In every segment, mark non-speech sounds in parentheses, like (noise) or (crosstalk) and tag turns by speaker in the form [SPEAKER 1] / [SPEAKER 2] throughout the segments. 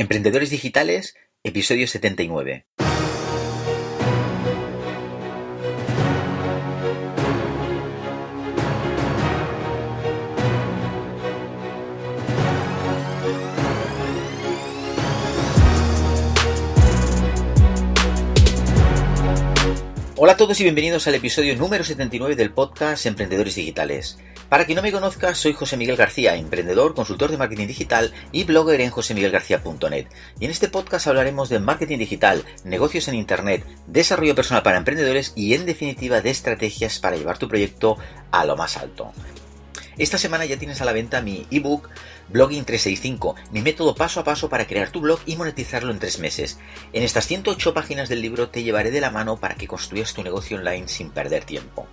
[SPEAKER 1] Emprendedores Digitales, episodio 79. Hola a todos y bienvenidos al episodio número 79 del podcast Emprendedores Digitales. Para quien no me conozca, soy José Miguel García, emprendedor, consultor de marketing digital y blogger en josemiguelgarcía.net. Y en este podcast hablaremos de marketing digital, negocios en Internet, desarrollo personal para emprendedores y en definitiva de estrategias para llevar tu proyecto a lo más alto. Esta semana ya tienes a la venta mi ebook Blogging 365, mi método paso a paso para crear tu blog y monetizarlo en tres meses. En estas 108 páginas del libro te llevaré de la mano para que construyas tu negocio online sin perder tiempo.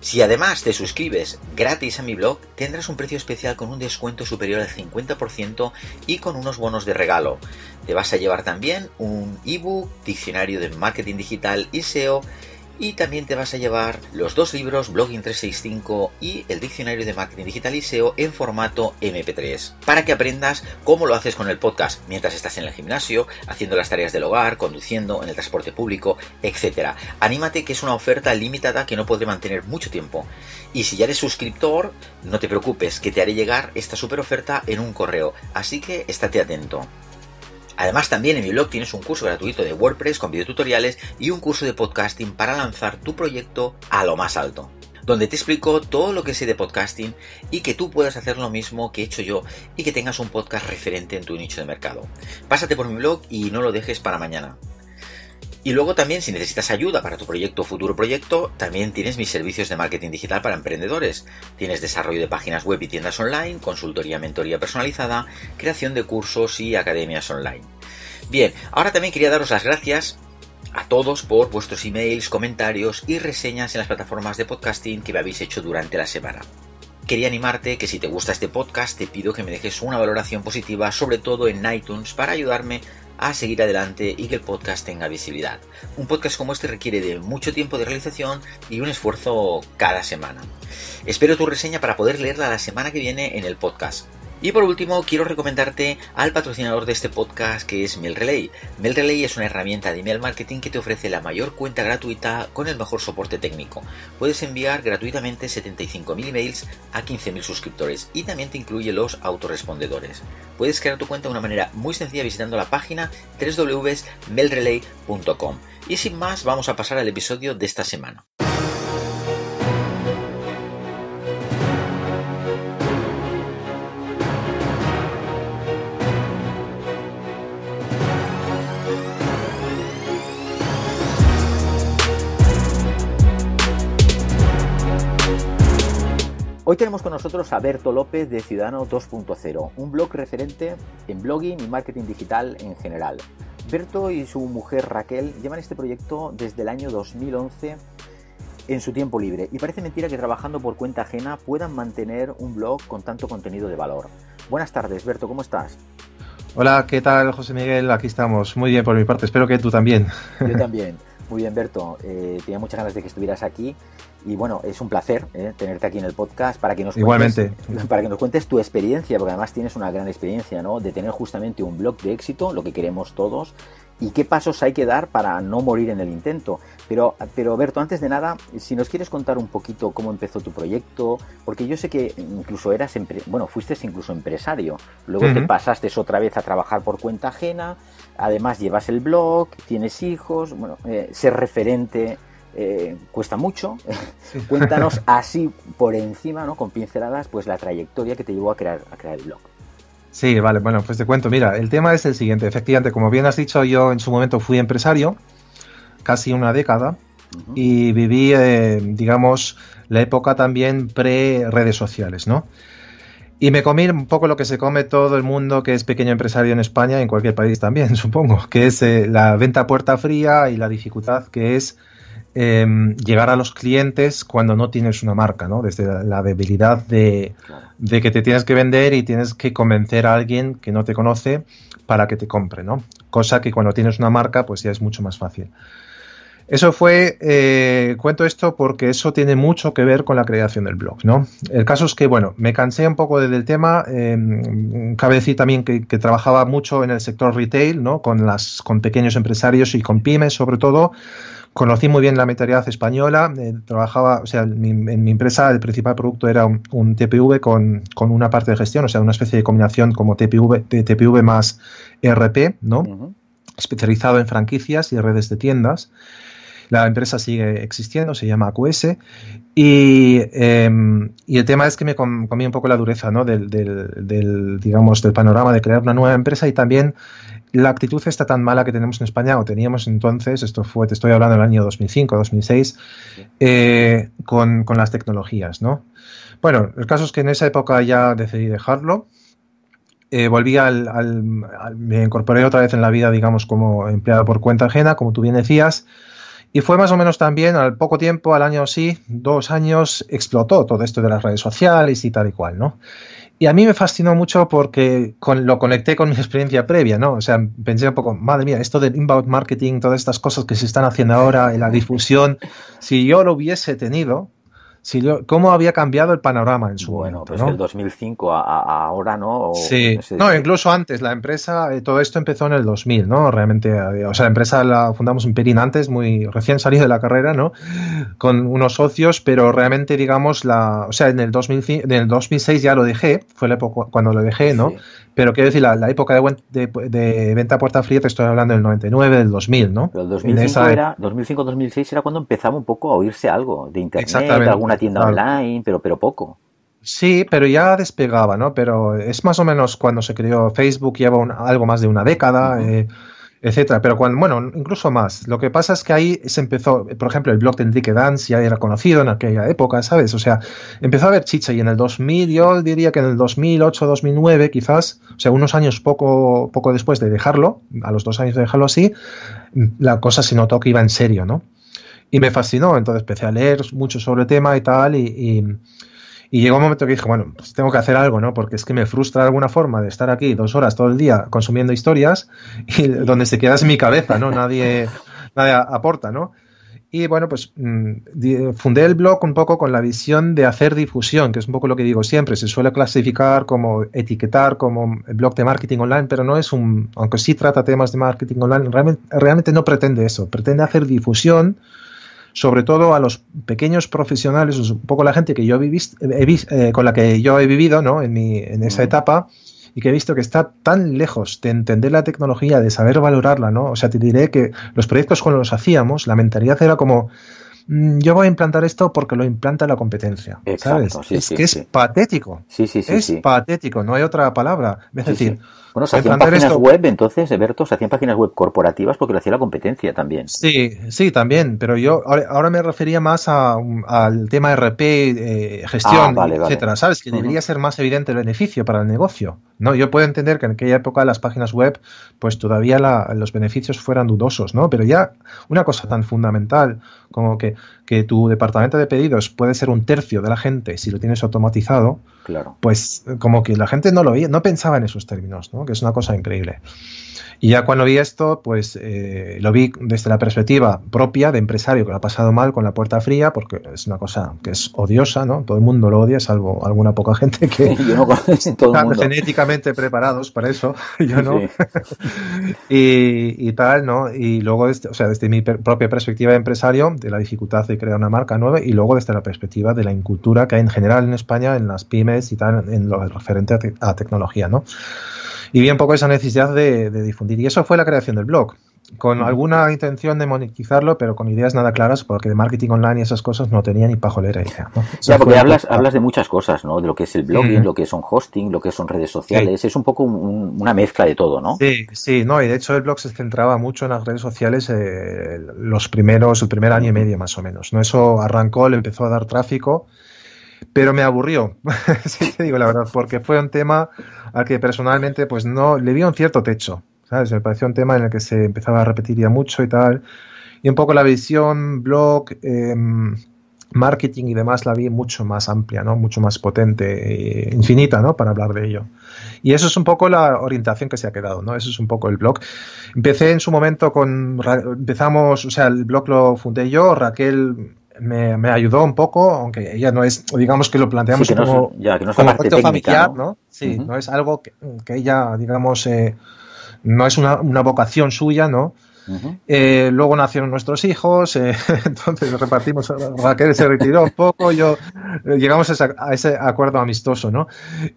[SPEAKER 1] Si además te suscribes gratis a mi blog, tendrás un precio especial con un descuento superior al 50% y con unos bonos de regalo. Te vas a llevar también un ebook, diccionario de marketing digital y SEO y también te vas a llevar los dos libros Blogging 365 y el diccionario de marketing digital y SEO en formato MP3 para que aprendas cómo lo haces con el podcast mientras estás en el gimnasio, haciendo las tareas del hogar, conduciendo, en el transporte público, etc. Anímate que es una oferta limitada que no podré mantener mucho tiempo. Y si ya eres suscriptor, no te preocupes que te haré llegar esta super oferta en un correo, así que estate atento. Además también en mi blog tienes un curso gratuito de WordPress con videotutoriales y un curso de podcasting para lanzar tu proyecto a lo más alto donde te explico todo lo que sé de podcasting y que tú puedas hacer lo mismo que he hecho yo y que tengas un podcast referente en tu nicho de mercado. Pásate por mi blog y no lo dejes para mañana. Y luego también, si necesitas ayuda para tu proyecto o futuro proyecto, también tienes mis servicios de marketing digital para emprendedores. Tienes desarrollo de páginas web y tiendas online, consultoría, mentoría personalizada, creación de cursos y academias online. Bien, ahora también quería daros las gracias a todos por vuestros emails, comentarios y reseñas en las plataformas de podcasting que me habéis hecho durante la semana. Quería animarte que si te gusta este podcast te pido que me dejes una valoración positiva, sobre todo en iTunes, para ayudarme a seguir adelante y que el podcast tenga visibilidad. Un podcast como este requiere de mucho tiempo de realización y un esfuerzo cada semana. Espero tu reseña para poder leerla la semana que viene en el podcast. Y por último, quiero recomendarte al patrocinador de este podcast que es MailRelay. MailRelay es una herramienta de email marketing que te ofrece la mayor cuenta gratuita con el mejor soporte técnico. Puedes enviar gratuitamente 75.000 emails a 15.000 suscriptores y también te incluye los autorespondedores. Puedes crear tu cuenta de una manera muy sencilla visitando la página www.mailrelay.com. Y sin más, vamos a pasar al episodio de esta semana. Hoy tenemos con nosotros a Berto López de Ciudadano 2.0, un blog referente en blogging y marketing digital en general. Berto y su mujer Raquel llevan este proyecto desde el año 2011 en su tiempo libre y parece mentira que trabajando por cuenta ajena puedan mantener un blog con tanto contenido de valor. Buenas tardes, Berto, ¿cómo estás?
[SPEAKER 2] Hola, ¿qué tal José Miguel? Aquí estamos. Muy bien por mi parte, espero que tú también. Yo
[SPEAKER 1] también. (laughs) Muy bien, Berto. Eh, tenía muchas ganas de que estuvieras aquí. Y bueno, es un placer eh, tenerte aquí en el podcast para que nos Cuentes, para que nos cuentes tu experiencia, porque además tienes una gran experiencia, ¿no? De tener justamente un blog de éxito, lo que queremos todos, y qué pasos hay que dar para no morir en el intento. Pero, pero Berto, antes de nada, si nos quieres contar un poquito cómo empezó tu proyecto, porque yo sé que incluso eras, bueno, fuiste incluso empresario, luego te pasaste otra vez a trabajar por cuenta ajena Además llevas el blog, tienes hijos, bueno, eh, ser referente eh, cuesta mucho. (laughs) Cuéntanos (laughs) así por encima, ¿no? Con pinceladas, pues la trayectoria que te llevó a crear, a crear el blog.
[SPEAKER 2] Sí, vale, bueno, pues te cuento. Mira, el tema es el siguiente. Efectivamente, como bien has dicho, yo en su momento fui empresario, casi una década, y viví, eh, digamos, la época también pre-redes sociales, ¿no? Y me comí un poco lo que se come todo el mundo que es pequeño empresario en España y en cualquier país también, (laughs) supongo, que es eh, la venta puerta fría y la dificultad que es em, llegar a los clientes cuando no tienes una marca, ¿no? Desde la, debilidad de, de, que te tienes que vender y tienes que convencer a alguien que no te conoce para que te compre, ¿no? Cosa que cuando tienes una marca, pues ya es mucho más fácil. Eso fue, eh, cuento esto porque eso tiene mucho que ver con la creación del blog, ¿no? El caso es que, bueno, me cansé un poco del tema, em, cabe decir también que, trabajaba mucho en el sector retail, ¿no? Con, las, con pequeños empresarios y con pymes sobre todo, conocí muy bien la mentalidad española, eh, trabajaba, o sea, en mi empresa el principal producto era un, TPV con, una parte de gestión, o sea, una especie de combinación como TPV, TPV más e RP, ¿no? Especializado en franquicias y redes de tiendas. La empresa sigue existiendo, se llama QS Y, em, y el tema es que me comí un poco la dureza ¿no? del, digamos, del panorama de crear una nueva empresa y también la actitud está tan mala que tenemos en España o teníamos entonces, esto fue, te estoy hablando el año 2005, 2006, eh, con, las tecnologías. ¿no? Bueno, el caso es que en esa época ya decidí dejarlo. Eh, volví al, me incorporé otra vez en la vida, digamos, como empleado por cuenta ajena, como tú bien decías, y fue más o menos también, al poco tiempo, al año sí, dos años, explotó todo esto de las redes sociales y tal y cual, ¿no? Y a mí me fascinó mucho porque lo conecté con mi experiencia previa, ¿no? O sea, pensé un poco, madre mía, esto del inbound marketing, todas estas cosas que se están haciendo ahora, en la difusión, si yo lo hubiese tenido, cómo había cambiado el panorama en su bueno, Pues del
[SPEAKER 1] 2005 a, ahora, ¿no? sí. No,
[SPEAKER 2] incluso antes, la empresa, eh, todo esto empezó en el 2000, ¿no? Realmente, eh, o sea, la empresa la fundamos un Perín antes, muy recién salido de la carrera, ¿no? Con unos socios, pero realmente, digamos, la, o sea, en el, 2005 en el 2006 ya lo dejé, fue la época cuando lo dejé, ¿no? Pero quiero decir, la, época de, de, de, venta puerta fría, te estoy hablando del 99, del 2000, ¿no? Pero el 2005-2006 era,
[SPEAKER 1] 2005, e- era cuando empezaba un poco a oírse algo de internet, de alguna tienda online, pero, pero poco.
[SPEAKER 2] Sí, pero ya despegaba, ¿no? Pero es más o menos cuando se creó Facebook, lleva algo más de una década etcétera. Pero cuando, bueno, incluso más. Lo que pasa es que ahí se empezó, por ejemplo, el blog de Enrique Dance ya era conocido en aquella época, ¿sabes? O sea, empezó a haber chicha y en el 2000, yo diría que en el 2008, 2009 quizás, o sea, unos años poco, poco después de dejarlo, a los dos años de dejarlo así, la cosa se notó que iba en serio, ¿no? Y me fascinó, entonces empecé a leer mucho sobre el tema y tal, y y llegó un momento que dije, bueno, pues tengo que hacer algo, ¿no? Porque es que me frustra de alguna forma de estar aquí dos horas todo el día consumiendo historias y donde se queda es mi cabeza, ¿no? Nadie, aporta, ¿no? Y bueno, pues mm, fundé el blog un poco con la visión de hacer difusión, que es un poco lo que digo siempre. Se suele clasificar como etiquetar como blog de marketing online, pero no es un, aunque sí trata temas de marketing online, realmente, realmente no pretende eso. Pretende hacer difusión sobre todo a los pequeños profesionales, un poco la gente que yo he eh, con la que yo he vivido ¿no? en, mi, en esa etapa y que he visto que está tan lejos de entender la tecnología, de saber valorarla, ¿no? O sea, te diré que los proyectos cuando los hacíamos, la mentalidad era como mm, yo voy a implantar esto porque lo implanta la competencia. ¿Sabes? es que es patético. Sí, sí, sí. Es patético, no hay otra palabra. Es decir, bueno, se hacían páginas web, entonces,
[SPEAKER 1] Eberto, se hacían páginas web corporativas porque lo hacía la competencia también.
[SPEAKER 2] Sí, sí, también, pero yo ahora, me refería más al tema RP, eh, gestión, ah, etcétera. Sabes que debería ser más evidente el beneficio para el negocio. No, yo puedo entender que en aquella época las páginas web, pues todavía los beneficios fueran dudosos, ¿no? Pero ya una cosa tan fundamental como que que tu departamento de pedidos puede ser un tercio de la gente si lo tienes automatizado, claro. pues como que la gente no lo veía, no pensaba en esos términos, ¿no? que es una cosa increíble. Y ya cuando vi esto, pues eh, lo vi desde la perspectiva propia de empresario que lo ha pasado mal con la puerta fría, porque es una cosa que es odiosa, ¿no? Todo el mundo lo odia, salvo alguna poca gente que (laughs) están genéticamente preparados para eso, (laughs) yo no. (laughs) y, tal, ¿no? Y luego, desde, o sea, desde mi propia perspectiva de empresario, de la dificultad de crear una marca nueva, y luego desde la perspectiva de la incultura que hay en general en España, en las pymes y tal, en lo referente a, a tecnología, ¿no? y vi un poco esa necesidad de, difundir. Y eso fue la creación del blog con alguna intención de monetizarlo, pero con ideas nada claras, porque de marketing online y esas cosas no tenía ni pajolera idea. Ya, porque hablas,
[SPEAKER 1] hablas de muchas cosas, ¿no? De lo que es el blogging, lo que son hosting, lo que son redes sociales, es un poco una mezcla de todo, ¿no?
[SPEAKER 2] Sí, sí, no, y de hecho el blog se centraba mucho en las redes sociales eh, los primeros, el primer año y medio más o menos, ¿no? Eso arrancó, le empezó a dar tráfico pero me aburrió, si (laughs) te digo la verdad, porque fue un tema al que personalmente pues no le vi un cierto techo, ¿sabes? Me pareció un tema en el que se empezaba a repetir ya mucho y tal, y un poco la visión, blog, em, marketing y demás la vi mucho más amplia, ¿no? Mucho más potente, eh, infinita, ¿no? Para hablar de ello. Y eso es un poco la orientación que se ha quedado, ¿no? Eso es un poco el blog. Empecé en su momento con, empezamos, o sea, el blog lo fundé yo, Raquel me, ayudó un poco, aunque ella no es, digamos que lo planteamos como, no es, familiar, ¿no? Sí, no es algo que, ella, digamos, eh, no es una, vocación suya, ¿no? Eh, luego nacieron nuestros hijos, eh, (laughs) entonces repartimos. Raquel se retiró un poco, yo llegamos a, ese acuerdo amistoso, ¿no?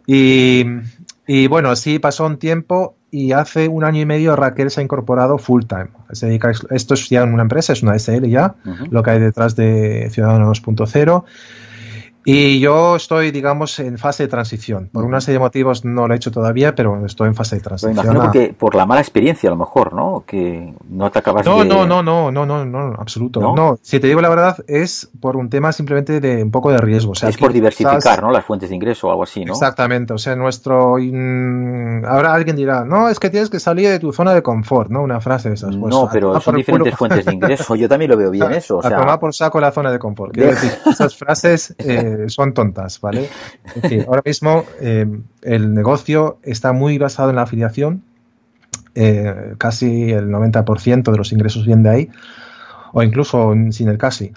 [SPEAKER 2] Y, bueno, sí pasó un tiempo y hace un año y medio Raquel se ha incorporado full time. Se dedica, esto es ya una empresa, es una SL ya, lo que hay detrás de 2.0 y yo estoy, digamos, en fase de transición. Por una serie de motivos no lo he hecho todavía, pero estoy en fase de transición. imagino porque
[SPEAKER 1] por la mala experiencia, a lo mejor, ¿no? Que no te acabas no, de... No,
[SPEAKER 2] no, no, no, no, no, absoluto. ¿No? ¿No? si te digo la verdad, es por un tema simplemente de un poco de riesgo. es por diversificar,
[SPEAKER 1] ¿no? Las fuentes de ingreso o algo
[SPEAKER 2] así, ¿no? Exactamente. O sea, nuestro... Mm, ahora alguien dirá, no, es que tienes que salir de tu zona de confort, ¿no? Una frase de esas. Pues, no, pero son diferentes fuentes de ingreso. Yo también lo veo bien (laughs) eso. O sea... A por saco la zona de confort. Quiero decir, esas frases... Eh, (laughs) son tontas, ¿vale? ahora mismo eh, el negocio está muy basado en la afiliación, eh, casi el 90% de los ingresos vienen de ahí, o incluso sin el casi.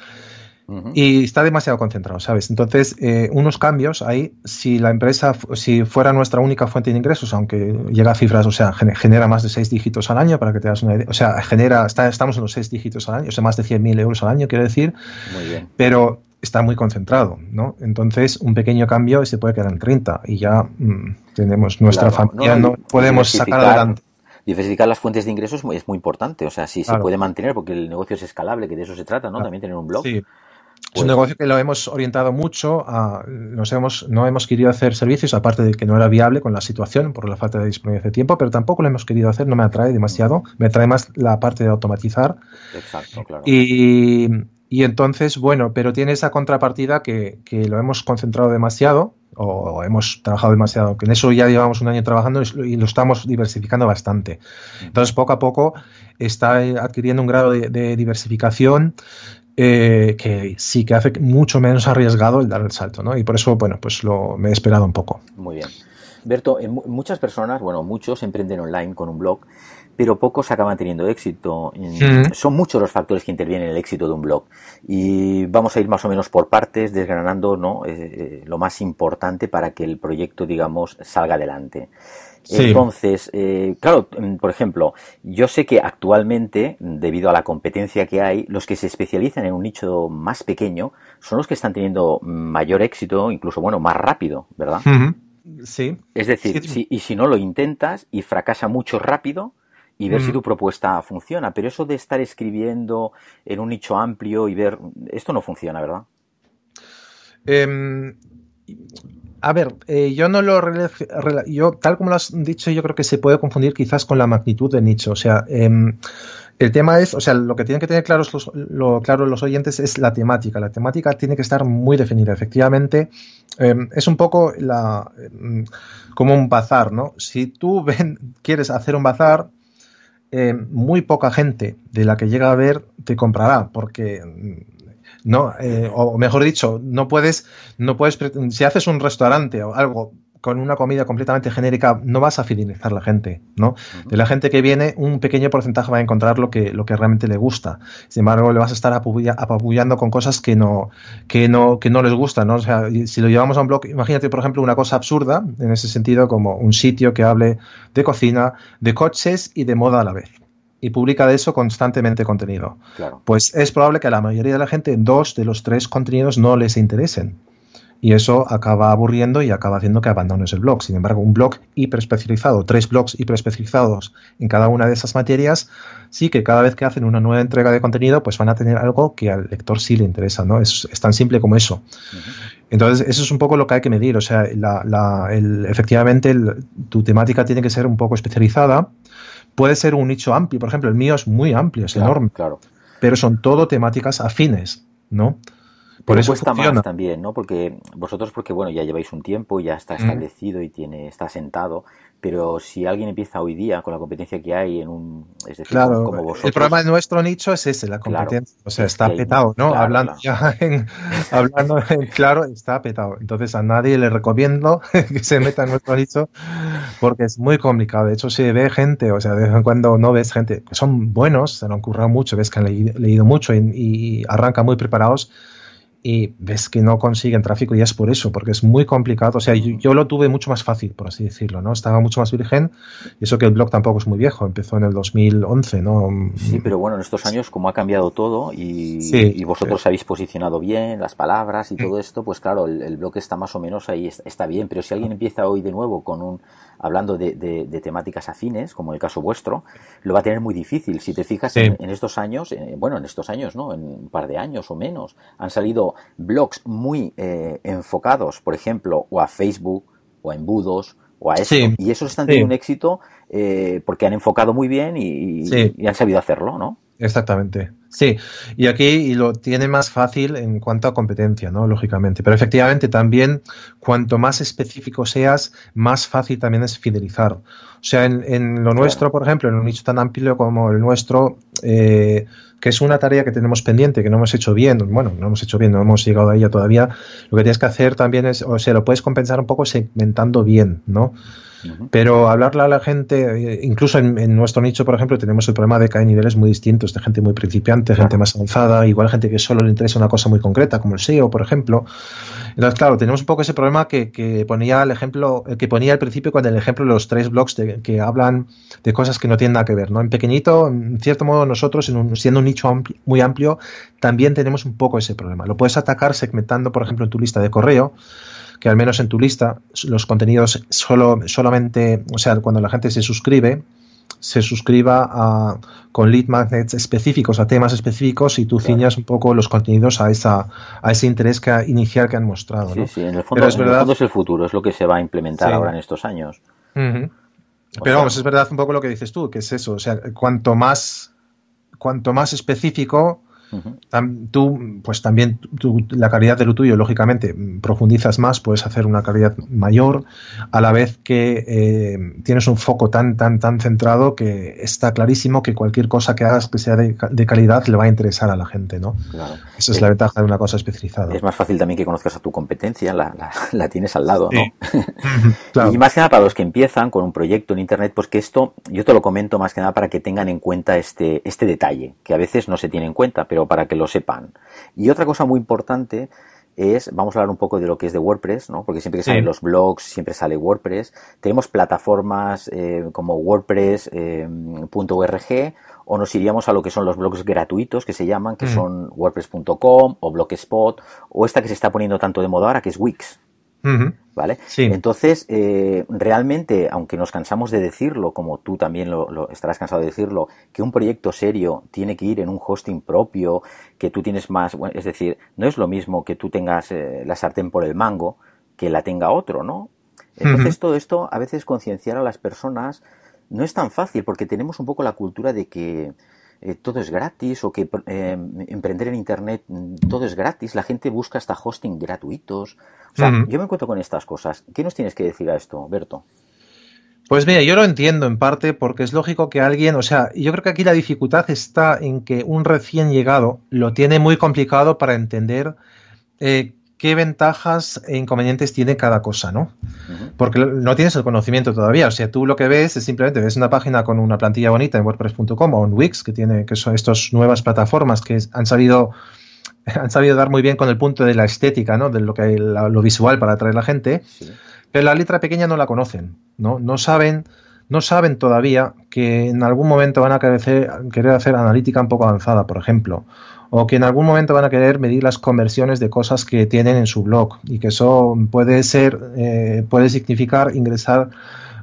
[SPEAKER 2] Y está demasiado concentrado, ¿sabes? Entonces, eh, unos cambios ahí, si la empresa, si fuera nuestra única fuente de ingresos, aunque llega a cifras, o sea, genera más de seis dígitos al año, para que te hagas una idea, o sea, genera, estamos en los seis dígitos al año, o sea, más de 100.000 euros al año, quiero decir, Muy bien. pero está muy concentrado, ¿no? Entonces, un pequeño cambio y se puede quedar en 30 y ya mm, tenemos nuestra familia, no, podemos sacar adelante.
[SPEAKER 1] Diversificar las fuentes de ingresos es muy, importante, o sea, si se puede mantener, porque el negocio es escalable, que de eso se trata, ¿no? También tener un blog. es un
[SPEAKER 2] pues negocio que lo hemos orientado mucho, a, hemos, no hemos querido hacer servicios, aparte de que no era viable con la situación por la falta de disponibilidad de tiempo, pero tampoco lo hemos querido hacer, no me atrae demasiado, me atrae más la parte de automatizar. Exacto, claro. Y, y entonces, bueno, pero tiene esa contrapartida que, lo hemos concentrado demasiado o hemos trabajado demasiado, que en eso ya llevamos un año trabajando y lo estamos diversificando bastante. Entonces, poco a poco está eh, adquiriendo un grado de, diversificación eh, que sí que hace mucho menos arriesgado el dar el salto, ¿no? Y por eso, bueno, pues lo, me he esperado un poco.
[SPEAKER 1] Muy bien. Berto, muchas personas, bueno, muchos emprenden online con un blog pero pocos acaban teniendo éxito. Son muchos los factores que intervienen en el éxito de un blog. Y vamos a ir más o menos por partes, desgranando ¿no? Eh, eh, lo más importante para que el proyecto, digamos, salga adelante. Entonces, eh, claro, mm, por ejemplo, yo sé que actualmente, debido a la competencia que hay, los que se especializan en un nicho más pequeño son los que están teniendo mayor éxito, incluso, bueno, más rápido, ¿verdad? Sí. Es decir, y si no lo intentas y fracasa mucho rápido, y ver si tu propuesta funciona. Pero eso de estar escribiendo en un nicho amplio y ver, esto no funciona, ¿verdad?
[SPEAKER 2] Em, a ver, eh, yo no lo yo tal como lo has dicho, yo creo que se puede confundir quizás con la magnitud del nicho. O sea, em, el tema es, o sea, lo que tienen que tener claros los, claro los oyentes es la temática. La temática tiene que estar muy definida. Efectivamente, em, es un poco la, como un bazar, ¿no? Si tú quieres hacer un bazar, eh, muy poca gente de la que llega a ver te comprará, porque mm, no, eh, o mejor dicho, no puedes, no puedes, si haces un restaurante o algo con una comida completamente genérica no vas a fidelizar a la gente, ¿no? De la gente que viene, un pequeño porcentaje va a encontrar lo que, lo que realmente le gusta. Sin embargo, le vas a estar apabullando con cosas que no, que no, que no les gustan, ¿no? O sea, si lo llevamos a un blog, imagínate, por ejemplo, una cosa absurda, en ese sentido, como un sitio que hable de cocina, de coches y de moda a la vez y publica de eso constantemente contenido. Claro. Pues es probable que a la mayoría de la gente dos de los tres contenidos no les interesen y eso acaba aburriendo y acaba haciendo que abandones el blog. Sin embargo, un blog hiperespecializado, tres blogs hiperespecializados en cada una de esas materias, sí que cada vez que hacen una nueva entrega de contenido, pues van a tener algo que al lector sí le interesa, ¿no? Es, tan simple como eso. Entonces, eso es un poco lo que hay que medir. O sea, la, efectivamente, tu temática tiene que ser un poco especializada. Puede ser un nicho amplio, por ejemplo, el mío es muy amplio, es enorme. Claro. Pero son todo temáticas afines, ¿no? Por eso cuesta funciona. más
[SPEAKER 1] también, ¿no? Porque vosotros, porque bueno, ya lleváis un tiempo, ya está establecido y tiene, está sentado, pero si alguien empieza hoy día con la competencia que hay en un, es decir, como vosotros, el problema de
[SPEAKER 2] nuestro nicho es ese, la competencia, o sea, está petado, ¿no? (laughs) hablando en, hablando claro, está petado. Entonces a nadie le recomiendo (laughs) que se meta en nuestro nicho porque es muy complicado. De hecho, se si ve gente, o sea, de vez en cuando no ves gente son buenos, se han currado mucho, ves que han leído, mucho y, y arrancan muy preparados y ves que no consiguen tráfico y es por eso, porque es muy complicado. O sea, yo, lo tuve mucho más fácil, por así decirlo, ¿no? Estaba mucho más virgen y eso que el blog tampoco es muy viejo, empezó en el 2011, ¿no? Sí,
[SPEAKER 1] pero bueno, en estos años como ha cambiado todo y, vosotros habéis posicionado bien las palabras y mm. todo esto, pues claro, el, el blog está más o menos ahí, está bien, pero si alguien ah. empieza hoy de nuevo con un hablando de, temáticas afines, como el caso vuestro, lo va a tener muy difícil. Si te fijas en, estos años, eh, bueno, en estos años, ¿no? En un par de años o menos, han salido blogs muy eh, enfocados, por ejemplo, o a Facebook, o a embudos, o a eso. es y están teniendo un éxito eh, porque han enfocado muy bien y, han sabido hacerlo, ¿no?
[SPEAKER 2] Exactamente. Sí, y aquí lo tiene más fácil en cuanto a competencia, ¿no? Lógicamente. Pero efectivamente también, cuanto más específico seas, más fácil también es fidelizar. O sea, en, lo nuestro, por ejemplo, en un nicho tan amplio como el nuestro, eh, que es una tarea que tenemos pendiente, que no hemos hecho bien, bueno, no hemos hecho bien, no hemos llegado a ella todavía, lo que tienes que hacer también es, o sea, lo puedes compensar un poco segmentando bien, ¿no? Pero hablarle a la gente, eh, incluso en, nuestro nicho, por ejemplo, tenemos el problema de que hay niveles muy distintos, de gente muy principiante, gente más avanzada, igual gente que solo le interesa una cosa muy concreta, como el SEO, por ejemplo. Entonces, claro, tenemos un poco ese problema que, ponía el ejemplo, eh, que ponía al principio cuando el ejemplo de los tres blogs que hablan de cosas que no tienen nada que ver, ¿no? En pequeñito, en cierto modo, nosotros, siendo un nicho muy amplio, también tenemos un poco ese problema. Lo puedes atacar segmentando, por ejemplo, en tu lista de correo que al menos en tu lista los contenidos solo, solamente, o sea, cuando la gente se suscribe, se suscriba a, con lead magnets específicos, a temas específicos, y tú ciñas un poco los contenidos a, esa, a ese interés que inicial que han mostrado. Sí, sí, en, el fondo, es verdad,
[SPEAKER 1] el futuro, es lo que se va a implementar ahora en estos años.
[SPEAKER 2] Pero vamos, es verdad un poco lo que dices tú, que es eso, o sea, cuanto más, cuanto más específico, tú, pues también la calidad de lo tuyo, lógicamente, mm, profundizas más, puedes hacer una calidad mayor, a la vez que eh, tienes un foco tan, tan, tan centrado que está clarísimo que cualquier cosa que hagas que sea de, calidad le va a interesar a la gente, ¿no? Esa es la eh, ventaja de una cosa especializada. Es
[SPEAKER 1] más fácil también que conozcas a tu competencia, la, tienes al lado, ¿no? (laughs) Y más que nada para los que empiezan con un proyecto en Internet, pues que esto, yo te lo comento más que nada para que tengan en cuenta este, este detalle, que a veces no se tiene en cuenta, pero para que lo sepan. Y otra cosa muy importante es, vamos a hablar un poco de lo que es de WordPress, ¿no? porque siempre que salen los blogs, siempre sale WordPress. Tenemos plataformas eh, como wordpress.org eh, o nos iríamos a lo que son los blogs gratuitos que se llaman, que mm. son wordpress.com o Blogspot o esta que se está poniendo tanto de moda ahora que es Wix. ¿Vale? Entonces, eh, realmente, aunque nos cansamos de decirlo, como tú también lo, estarás cansado de decirlo, que un proyecto serio tiene que ir en un hosting propio, que tú tienes más, es decir, no es lo mismo que tú tengas eh, la sartén por el mango que la tenga otro, ¿no? Entonces, todo esto, a veces concienciar a las personas no es tan fácil, porque tenemos un poco la cultura de que eh, todo es gratis o que emprender en Internet mm, todo es gratis, la gente busca hasta hosting gratuitos o sea, yo me encuentro con estas cosas. ¿Qué nos tienes que decir a esto, Berto?
[SPEAKER 2] Pues mira, yo lo entiendo en parte porque es lógico que alguien, o sea, yo creo que aquí la dificultad está en que un recién llegado lo tiene muy complicado para entender eh, qué ventajas e inconvenientes tiene cada cosa, ¿no? Porque no tienes el conocimiento todavía. O sea, tú lo que ves es simplemente ves una página con una plantilla bonita en WordPress.com o en Wix, que tiene, que son estas nuevas plataformas que han salido (laughs) han sabido dar muy bien con el punto de la estética, ¿no? De lo que lo visual para atraer a la gente, pero la letra pequeña no la conocen, ¿no? No saben, no saben todavía que en algún momento van a querer, querer hacer analítica un poco avanzada, por ejemplo, o que en algún momento van a querer medir las conversiones de cosas que tienen en su blog y que eso puede ser, eh, puede significar ingresar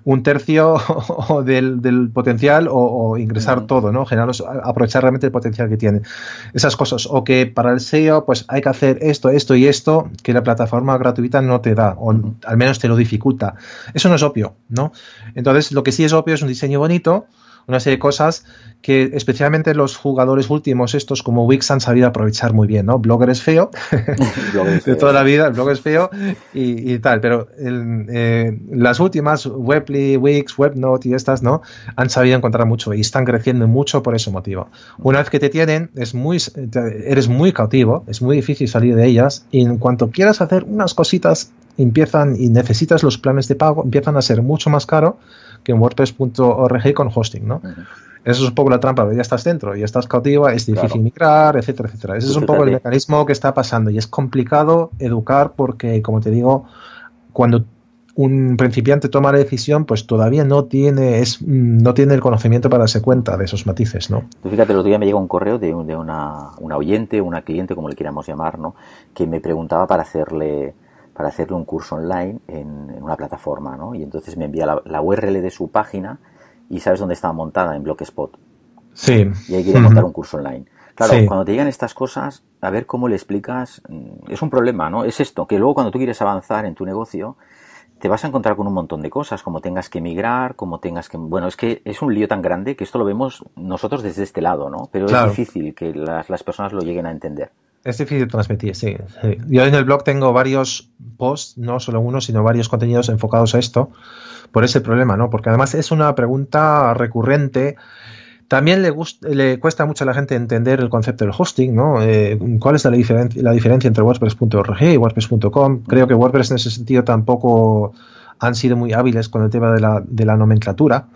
[SPEAKER 2] un tercio (laughs) del, del, potencial o, ingresar todo, ¿no? Generaros, aprovechar realmente el potencial que tiene. Esas cosas. O que para el SEO, pues hay que hacer esto, esto y esto, que la plataforma gratuita no te da, o al menos te lo dificulta. Eso no es obvio, ¿no? Entonces, lo que sí es obvio es un diseño bonito una serie de cosas que especialmente los jugadores últimos, estos como Wix, han sabido aprovechar muy bien, ¿no? Blogger es feo, (laughs) (laughs) de toda la vida, el blogger es feo y, tal, pero eh, las últimas, Webly, Wix, Webnote y estas, ¿no? Han sabido encontrar mucho y están creciendo mucho por ese motivo. Una vez que te tienen, es muy, eres muy cautivo, es muy difícil salir de ellas y en cuanto quieras hacer unas cositas, empiezan y necesitas los planes de pago, empiezan a ser mucho más caro en WordPress.org con hosting, ¿no? Eso es un poco la trampa, ya estás dentro, ya estás cautiva, es difícil migrar, etcétera, etcétera. Ese es un poco el mecanismo que está pasando y es complicado educar porque, como te digo, cuando un principiante toma la decisión, pues todavía no tiene, es, no tiene el conocimiento para darse cuenta de esos matices, ¿no?
[SPEAKER 1] fíjate, el otro día me llega un correo de, una, oyente, una cliente, como le queramos llamar, ¿no? Que me preguntaba para hacerle para hacerle un curso online en, una plataforma, ¿no? Y entonces me envía la, URL de su página y sabes dónde estaba montada, en Blogspot. Sí. Y ahí montar un curso online. Claro, cuando te llegan estas cosas, a ver cómo le explicas, mm, es un problema, ¿no? Es esto, que luego cuando tú quieres avanzar en tu negocio, te vas a encontrar con un montón de cosas, como tengas que emigrar, como tengas que... Bueno, es que es un lío tan grande que esto lo vemos nosotros desde este lado, ¿no? Pero es difícil que las, personas lo lleguen a entender.
[SPEAKER 2] Es difícil transmitir, sí, Yo en el blog tengo varios posts, no solo uno, sino varios contenidos enfocados a esto, por ese problema, ¿no? Porque además es una pregunta recurrente. También le, le cuesta mucho a la gente entender el concepto del hosting, ¿no? Eh, ¿Cuál es la, la diferencia entre WordPress.org y WordPress.com? Creo que WordPress en ese sentido tampoco han sido muy hábiles con el tema de la, de la nomenclatura.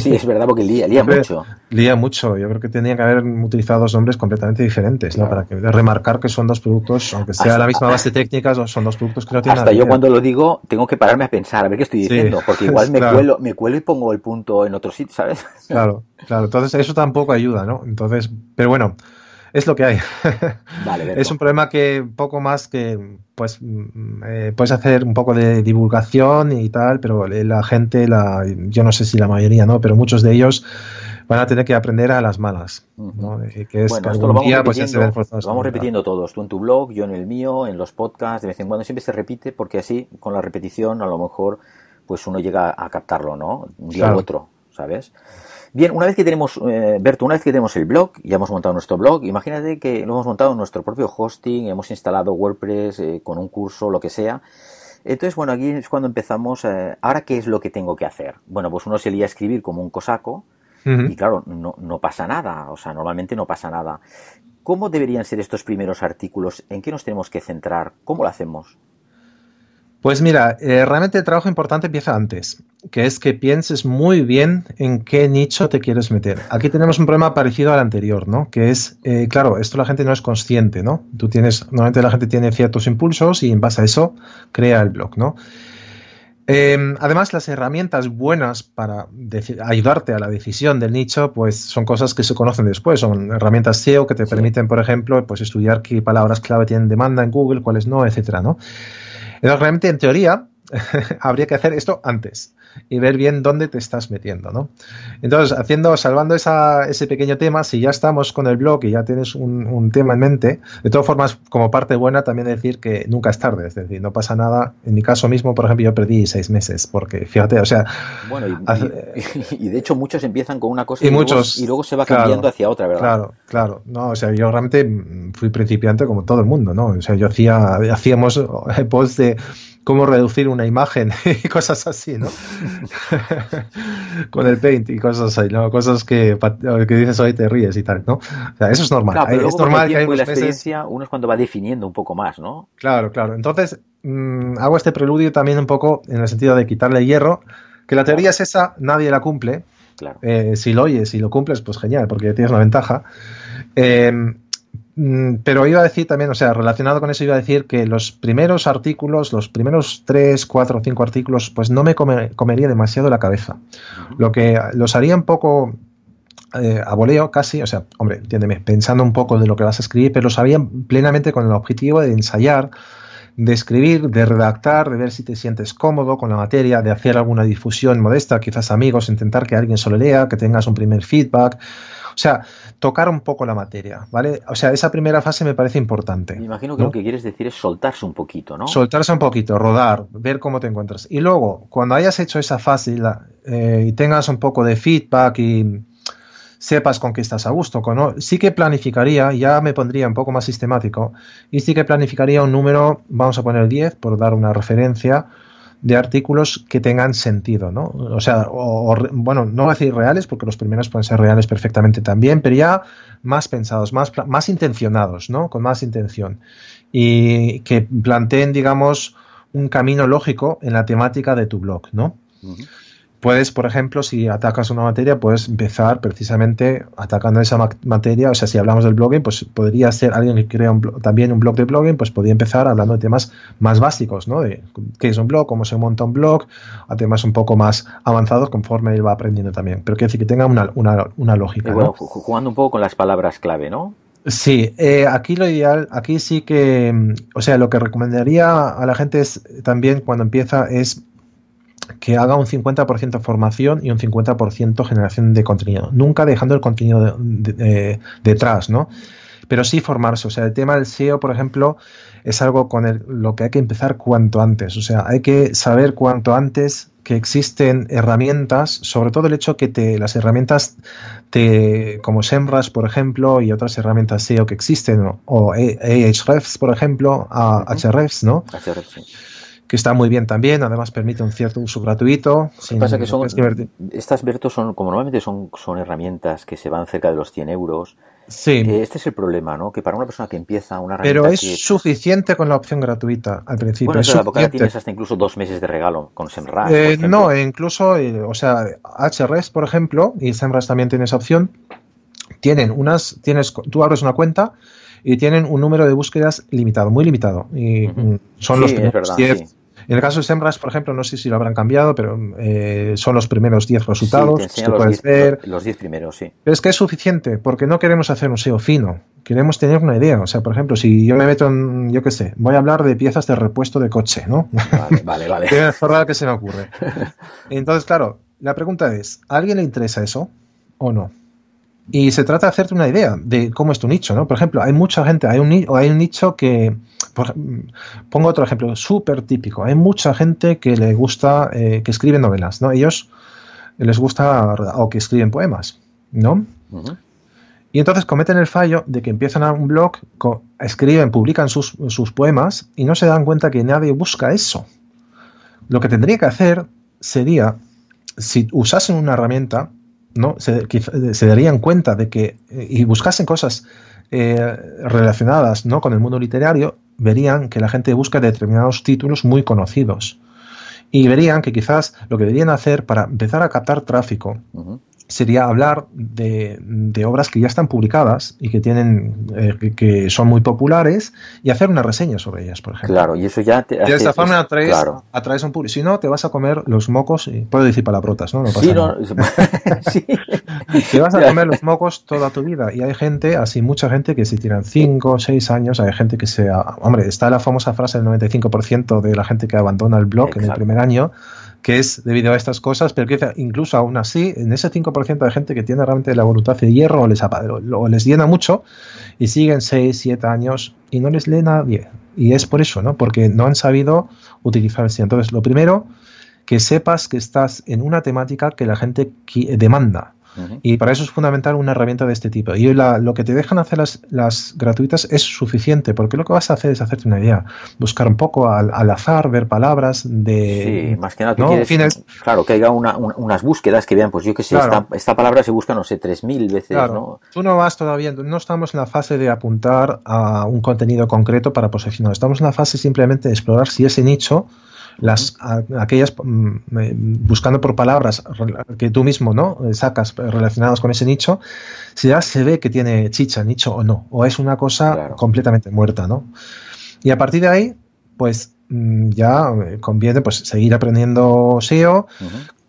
[SPEAKER 2] Sí, es
[SPEAKER 1] verdad, porque lía, lía mucho.
[SPEAKER 2] Lía mucho. Yo creo que tenía que haber utilizado dos nombres completamente diferentes, ¿no? Para que, remarcar que son dos productos, aunque sea la misma base técnica, son dos productos que no tienen Hasta yo cuando
[SPEAKER 1] lo digo, tengo que pararme a pensar, a ver qué estoy diciendo, porque (laughs) igual me, cuelo, me cuelo y pongo el punto en otro sitio, ¿sabes?
[SPEAKER 2] Claro, claro. Entonces, eso tampoco ayuda, ¿no? Entonces, pero bueno es lo que hay. (laughs) es un problema que poco más que pues mm, eh, puedes hacer un poco de divulgación y tal, pero eh, la gente, la, yo no sé si la mayoría, ¿no? Pero muchos de ellos van a tener que aprender a las malas. ¿no? es bueno, que esto vamos, día, pues, repitiendo, pues, vamos repitiendo
[SPEAKER 1] todos, tú en tu blog, yo en el mío, en los podcasts, de vez en cuando siempre se repite porque así con la repetición a lo mejor pues uno llega a captarlo, ¿no? Un día u otro, ¿sabes? Bien, una vez que tenemos, eh, Berto, una vez que tenemos el blog, ya hemos montado nuestro blog, imagínate que lo hemos montado en nuestro propio hosting, hemos instalado WordPress eh, con un curso, lo que sea. Entonces, bueno, aquí es cuando empezamos. Eh, ahora, ¿qué es lo que tengo que hacer? Bueno, pues uno se leía a escribir como un cosaco y claro, no, no pasa nada, o sea, normalmente no pasa nada. ¿Cómo deberían ser estos primeros artículos? ¿En qué nos tenemos que centrar? ¿Cómo lo hacemos?
[SPEAKER 2] Pues mira, eh, realmente el trabajo importante empieza antes, que es que pienses muy bien en qué nicho te quieres meter. Aquí tenemos un problema parecido al anterior, ¿no? Que es, eh, claro, esto la gente no es consciente, ¿no? Tú tienes, normalmente la gente tiene ciertos impulsos y en base a eso crea el blog, ¿no? Eh, además, las herramientas buenas para ayudarte a la decisión del nicho, pues son cosas que se conocen después. Son herramientas SEO que te permiten, por ejemplo, pues estudiar qué palabras clave tienen demanda en Google, cuáles no, etcétera, ¿no? Entonces, realmente, en teoría, (laughs) habría que hacer esto antes y ver bien dónde te estás metiendo, ¿no? Entonces, haciendo, salvando ese pequeño tema, si ya estamos con el blog y ya tienes un, tema en mente, de todas formas, como parte buena, también decir que nunca es tarde, es decir, no pasa nada. En mi caso mismo, por ejemplo, yo perdí seis meses, porque fíjate, o sea... Bueno, y, de hecho muchos empiezan con una cosa y, muchos, luego, y luego se va cambiando hacia otra, ¿verdad? Claro, claro. No, o sea, yo realmente fui principiante como todo el mundo, ¿no? O sea, yo hacía, hacíamos eh, posts de cómo reducir una imagen (laughs) y cosas así, ¿no? (laughs) Con el paint y cosas así, ¿no? Cosas que, dices hoy te ríes y tal, ¿no? O sea, eso es normal. Claro, es normal que hay la experiencia,
[SPEAKER 1] uno es cuando va definiendo un poco más, ¿no?
[SPEAKER 2] Claro, claro. Entonces, mm, hago este preludio también un poco en el sentido de quitarle hierro, que la teoría es esa, nadie la cumple. Claro. Eh, si lo oyes y lo cumples, pues genial, porque tienes una ventaja. Eh, Mm, pero iba a decir también, o sea, relacionado con eso iba a decir que los primeros artículos, los primeros tres, cuatro o cinco artículos, pues no me comería demasiado la cabeza. Lo que los haría un poco eh, a voleo casi, o sea, hombre, entiéndeme, pensando un poco de lo que vas a escribir, pero lo sabía plenamente con el objetivo de ensayar, de escribir, de redactar, de ver si te sientes cómodo con la materia, de hacer alguna difusión modesta, quizás amigos, intentar que alguien solo lea, que tengas un primer feedback. O sea, tocar un poco la materia, ¿vale? O sea, esa primera fase me parece importante. Me imagino que lo que
[SPEAKER 1] quieres decir es soltarse un poquito, ¿no?
[SPEAKER 2] Soltarse un poquito, rodar,
[SPEAKER 1] ver cómo te encuentras.
[SPEAKER 2] Y luego, cuando hayas hecho esa fase y eh, tengas un poco de feedback y sepas con qué estás a gusto, ¿no? sí que planificaría, ya me pondría un poco más sistemático, y sí que planificaría un número, vamos a poner 10, por dar una referencia, de artículos que tengan sentido, ¿no? O sea, o, bueno, no voy a decir reales, porque los primeros pueden ser reales perfectamente también, pero ya más pensados, más, más intencionados, ¿no? Con más intención. Y que planteen, digamos, un camino lógico en la temática de tu blog, ¿no? Puedes, por ejemplo, si atacas una materia, puedes empezar precisamente atacando esa materia. O sea, si hablamos del blogging, pues podría ser alguien que crea también un blog de blogging, pues podría empezar hablando de temas más básicos, ¿no? De qué es un blog, cómo se monta un blog, a temas un poco más avanzados conforme él va aprendiendo también. Pero quiere decir que tenga una, lógica.
[SPEAKER 1] jugando un poco con las palabras clave, ¿no?
[SPEAKER 2] Sí, eh, aquí lo ideal, aquí sí que, mm, o sea, lo que recomendaría a la gente es también cuando empieza es que haga un 50% formación y un 50% generación de contenido, nunca dejando el contenido detrás, ¿no? Pero sí formarse, o sea, el tema del SEO, por ejemplo, es algo con lo que hay que empezar cuanto antes, o sea, hay que saber cuanto antes que existen herramientas, sobre todo el hecho que te, las herramientas te, como SEMRAS, por ejemplo, y otras herramientas SEO que existen, o, Ahrefs, por ejemplo, a, HRefs, ¿no? que está muy bien también, además permite un cierto uso gratuito. pasa que son,
[SPEAKER 1] estas Bertos son, como normalmente son, son herramientas que se van cerca de los 100 euros, Sí. Eh, este es el problema, ¿no? Que para una persona que empieza una herramienta. Pero es
[SPEAKER 2] suficiente con la opción gratuita al principio. Bueno, es la boca tienes hasta
[SPEAKER 1] incluso dos meses de regalo con SEMrush. Eh, no, e
[SPEAKER 2] incluso, eh, o sea, HRS, por ejemplo, y SEMrush también tiene esa opción. Tienen unas. tienes Tú abres una cuenta y tienen un número de búsquedas limitado, muy limitado. Y son los primeros en el caso de SEMRAS, por ejemplo, no sé si lo habrán cambiado, pero eh, son los primeros 10 resultados. que
[SPEAKER 1] los 10 primeros, sí.
[SPEAKER 2] Pero es que es suficiente, porque no queremos hacer un SEO fino, queremos tener una idea. O sea, por ejemplo, si yo me meto en, yo qué sé, voy a hablar de piezas de repuesto de coche, ¿no? Vale, vale, vale. (laughs) que se me ocurre. (laughs) Entonces, claro, la pregunta es, ¿a alguien le interesa eso o no? Y se trata de hacerte una idea de cómo es tu nicho, ¿no? Por ejemplo, hay mucha gente, hay un, hay un nicho que, pongo otro ejemplo, súper típico, hay mucha gente que le gusta, eh, que escribe novelas, ¿no? Ellos les gusta o que escriben poemas, ¿no? Y entonces cometen el fallo de que empiezan a un blog, escriben, publican sus, sus, poemas y no se dan cuenta que nadie busca eso. Lo que tendría que hacer sería, si usasen una herramienta, ¿no? Se, eh, se darían cuenta de que, eh, y buscasen cosas eh, relacionadas ¿no? con el mundo literario, verían que la gente busca determinados títulos muy conocidos. Y verían que quizás lo que deberían hacer para empezar a captar tráfico sería hablar de, de, obras que ya están publicadas y que tienen eh, que son muy populares y hacer una reseña sobre ellas, por
[SPEAKER 1] ejemplo. Claro, y eso ya te hace, De esta forma atraes,
[SPEAKER 2] un público. Si no, te vas a comer los mocos, y puedo decir palabrotas, ¿no? no, pasa sí, no
[SPEAKER 1] (laughs)
[SPEAKER 2] sí. Te vas a comer los mocos toda tu vida y hay gente, así mucha gente que si tiran 5, 6 años, hay gente que se... Hombre, está la famosa frase del 95% de la gente que abandona el blog en el primer año que es debido a estas cosas, pero que incluso aún así, en ese 5% de gente que tiene realmente la voluntad de hierro o les, o les llena mucho y siguen 6, 7 años y no les lee nadie. Y es por eso, ¿no? Porque no han sabido utilizar el Entonces, lo primero, que sepas que estás en una temática que la gente demanda. Y para eso es fundamental una herramienta de este tipo. Y lo que te dejan hacer las, gratuitas es suficiente, porque lo que vas a hacer es hacerte una idea, buscar un poco al, azar, ver palabras de... Sí, más que nada, ¿no?
[SPEAKER 1] claro, que haya unas búsquedas que vean, pues yo que sé, esta, palabra se busca, no sé, 3.000 veces.
[SPEAKER 2] Tú no vas todavía, no estamos en la fase de apuntar a un contenido concreto para posicionar, estamos en la fase simplemente de explorar si ese nicho las aquellas mm, buscando por palabras que tú mismo no sacas relacionadas con ese nicho, si ya se ve que tiene chicha, nicho o no, o es una cosa completamente muerta, ¿no? Y a partir de ahí, pues mm, ya eh, conviene pues seguir aprendiendo SEO,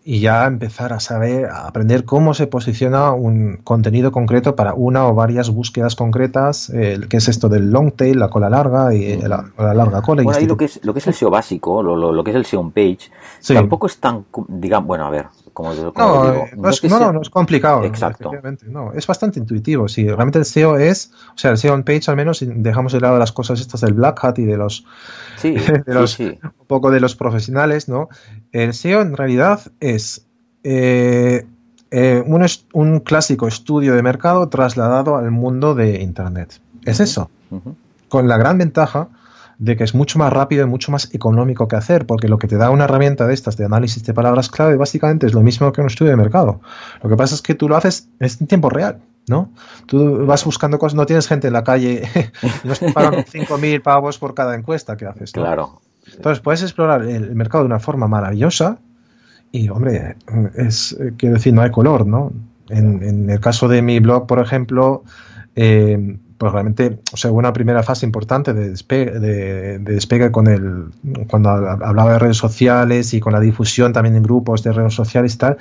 [SPEAKER 2] y ya empezar a saber, a aprender cómo se posiciona un contenido concreto para una o varias búsquedas concretas, que es esto del long tail, la cola larga y mm. la, larga cola. Bueno, ahí lo
[SPEAKER 1] que, es, lo que es el SEO básico, lo, que es el SEO on page, tampoco es tan, digamos, bueno, a ver, no, no, es, no, es, complicado. Exacto.
[SPEAKER 2] No, es bastante intuitivo. si realmente el SEO es, o sea, el SEO on page al menos, dejamos de lado las cosas estas del Black Hat y de los, sí, (laughs) de los un poco de los profesionales, ¿no? El SEO en realidad es eh, eh, un, clásico estudio de mercado trasladado al mundo de Internet. Es eso. Con la gran ventaja de que es mucho más rápido y mucho más económico que hacer, porque lo que te da una herramienta de estas de análisis de palabras clave básicamente es lo mismo que un estudio de mercado. Lo que pasa es que tú lo haces en tiempo real. ¿no? Tú vas buscando cosas, no tienes gente en la calle, (laughs) no te pagan 5.000 pavos por cada encuesta que haces. Claro. Entonces puedes explorar el mercado de una forma maravillosa y, hombre, es, eh, quiero decir, no hay color, ¿no? En, en el caso de mi blog, por ejemplo, eh, pues realmente, o sea, una primera fase importante de despegue, con cuando hablaba de redes sociales y con la difusión también en grupos de redes sociales y tal,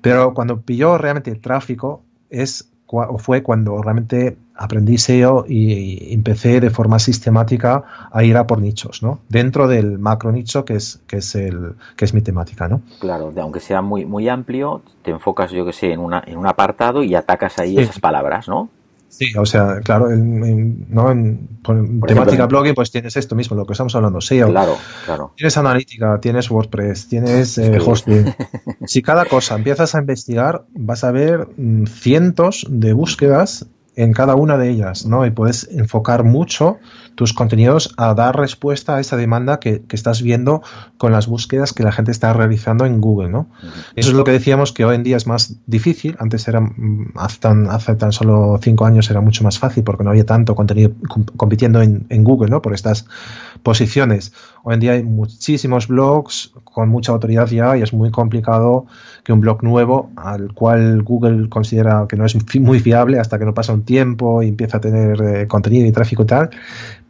[SPEAKER 2] pero cuando pilló realmente el tráfico es fue cuando realmente aprendí SEO y, empecé de forma sistemática a ir a por nichos, ¿no? Dentro del macro nicho que es que es el que es mi temática, ¿no?
[SPEAKER 1] Claro, aunque sea muy muy amplio, te enfocas, yo que sé, en una en un apartado y atacas ahí
[SPEAKER 2] esas palabras, ¿no? Sí, o sea, claro, en, ¿no? en, temática blogging, pues tienes esto mismo, lo que estamos hablando, sí Claro, claro. Tienes analítica, tienes WordPress, tienes eh, hosting. (laughs) si cada cosa empiezas a investigar, vas a ver mm, cientos de búsquedas en cada una de ellas, ¿no? Y puedes enfocar mucho tus contenidos a dar respuesta a esa demanda que, estás viendo con las búsquedas que la gente está realizando en Google, ¿no? Eso es lo que decíamos que hoy en día es más difícil. Antes era mm, hace tan, solo cinco años era mucho más fácil porque no había tanto contenido compitiendo en, Google, ¿no? Por estas posiciones. Hoy en día hay muchísimos blogs con mucha autoridad ya y es muy complicado que un blog nuevo al cual Google considera que no es muy fiable hasta que no pasa un tiempo y empieza a tener eh, contenido y tráfico y tal,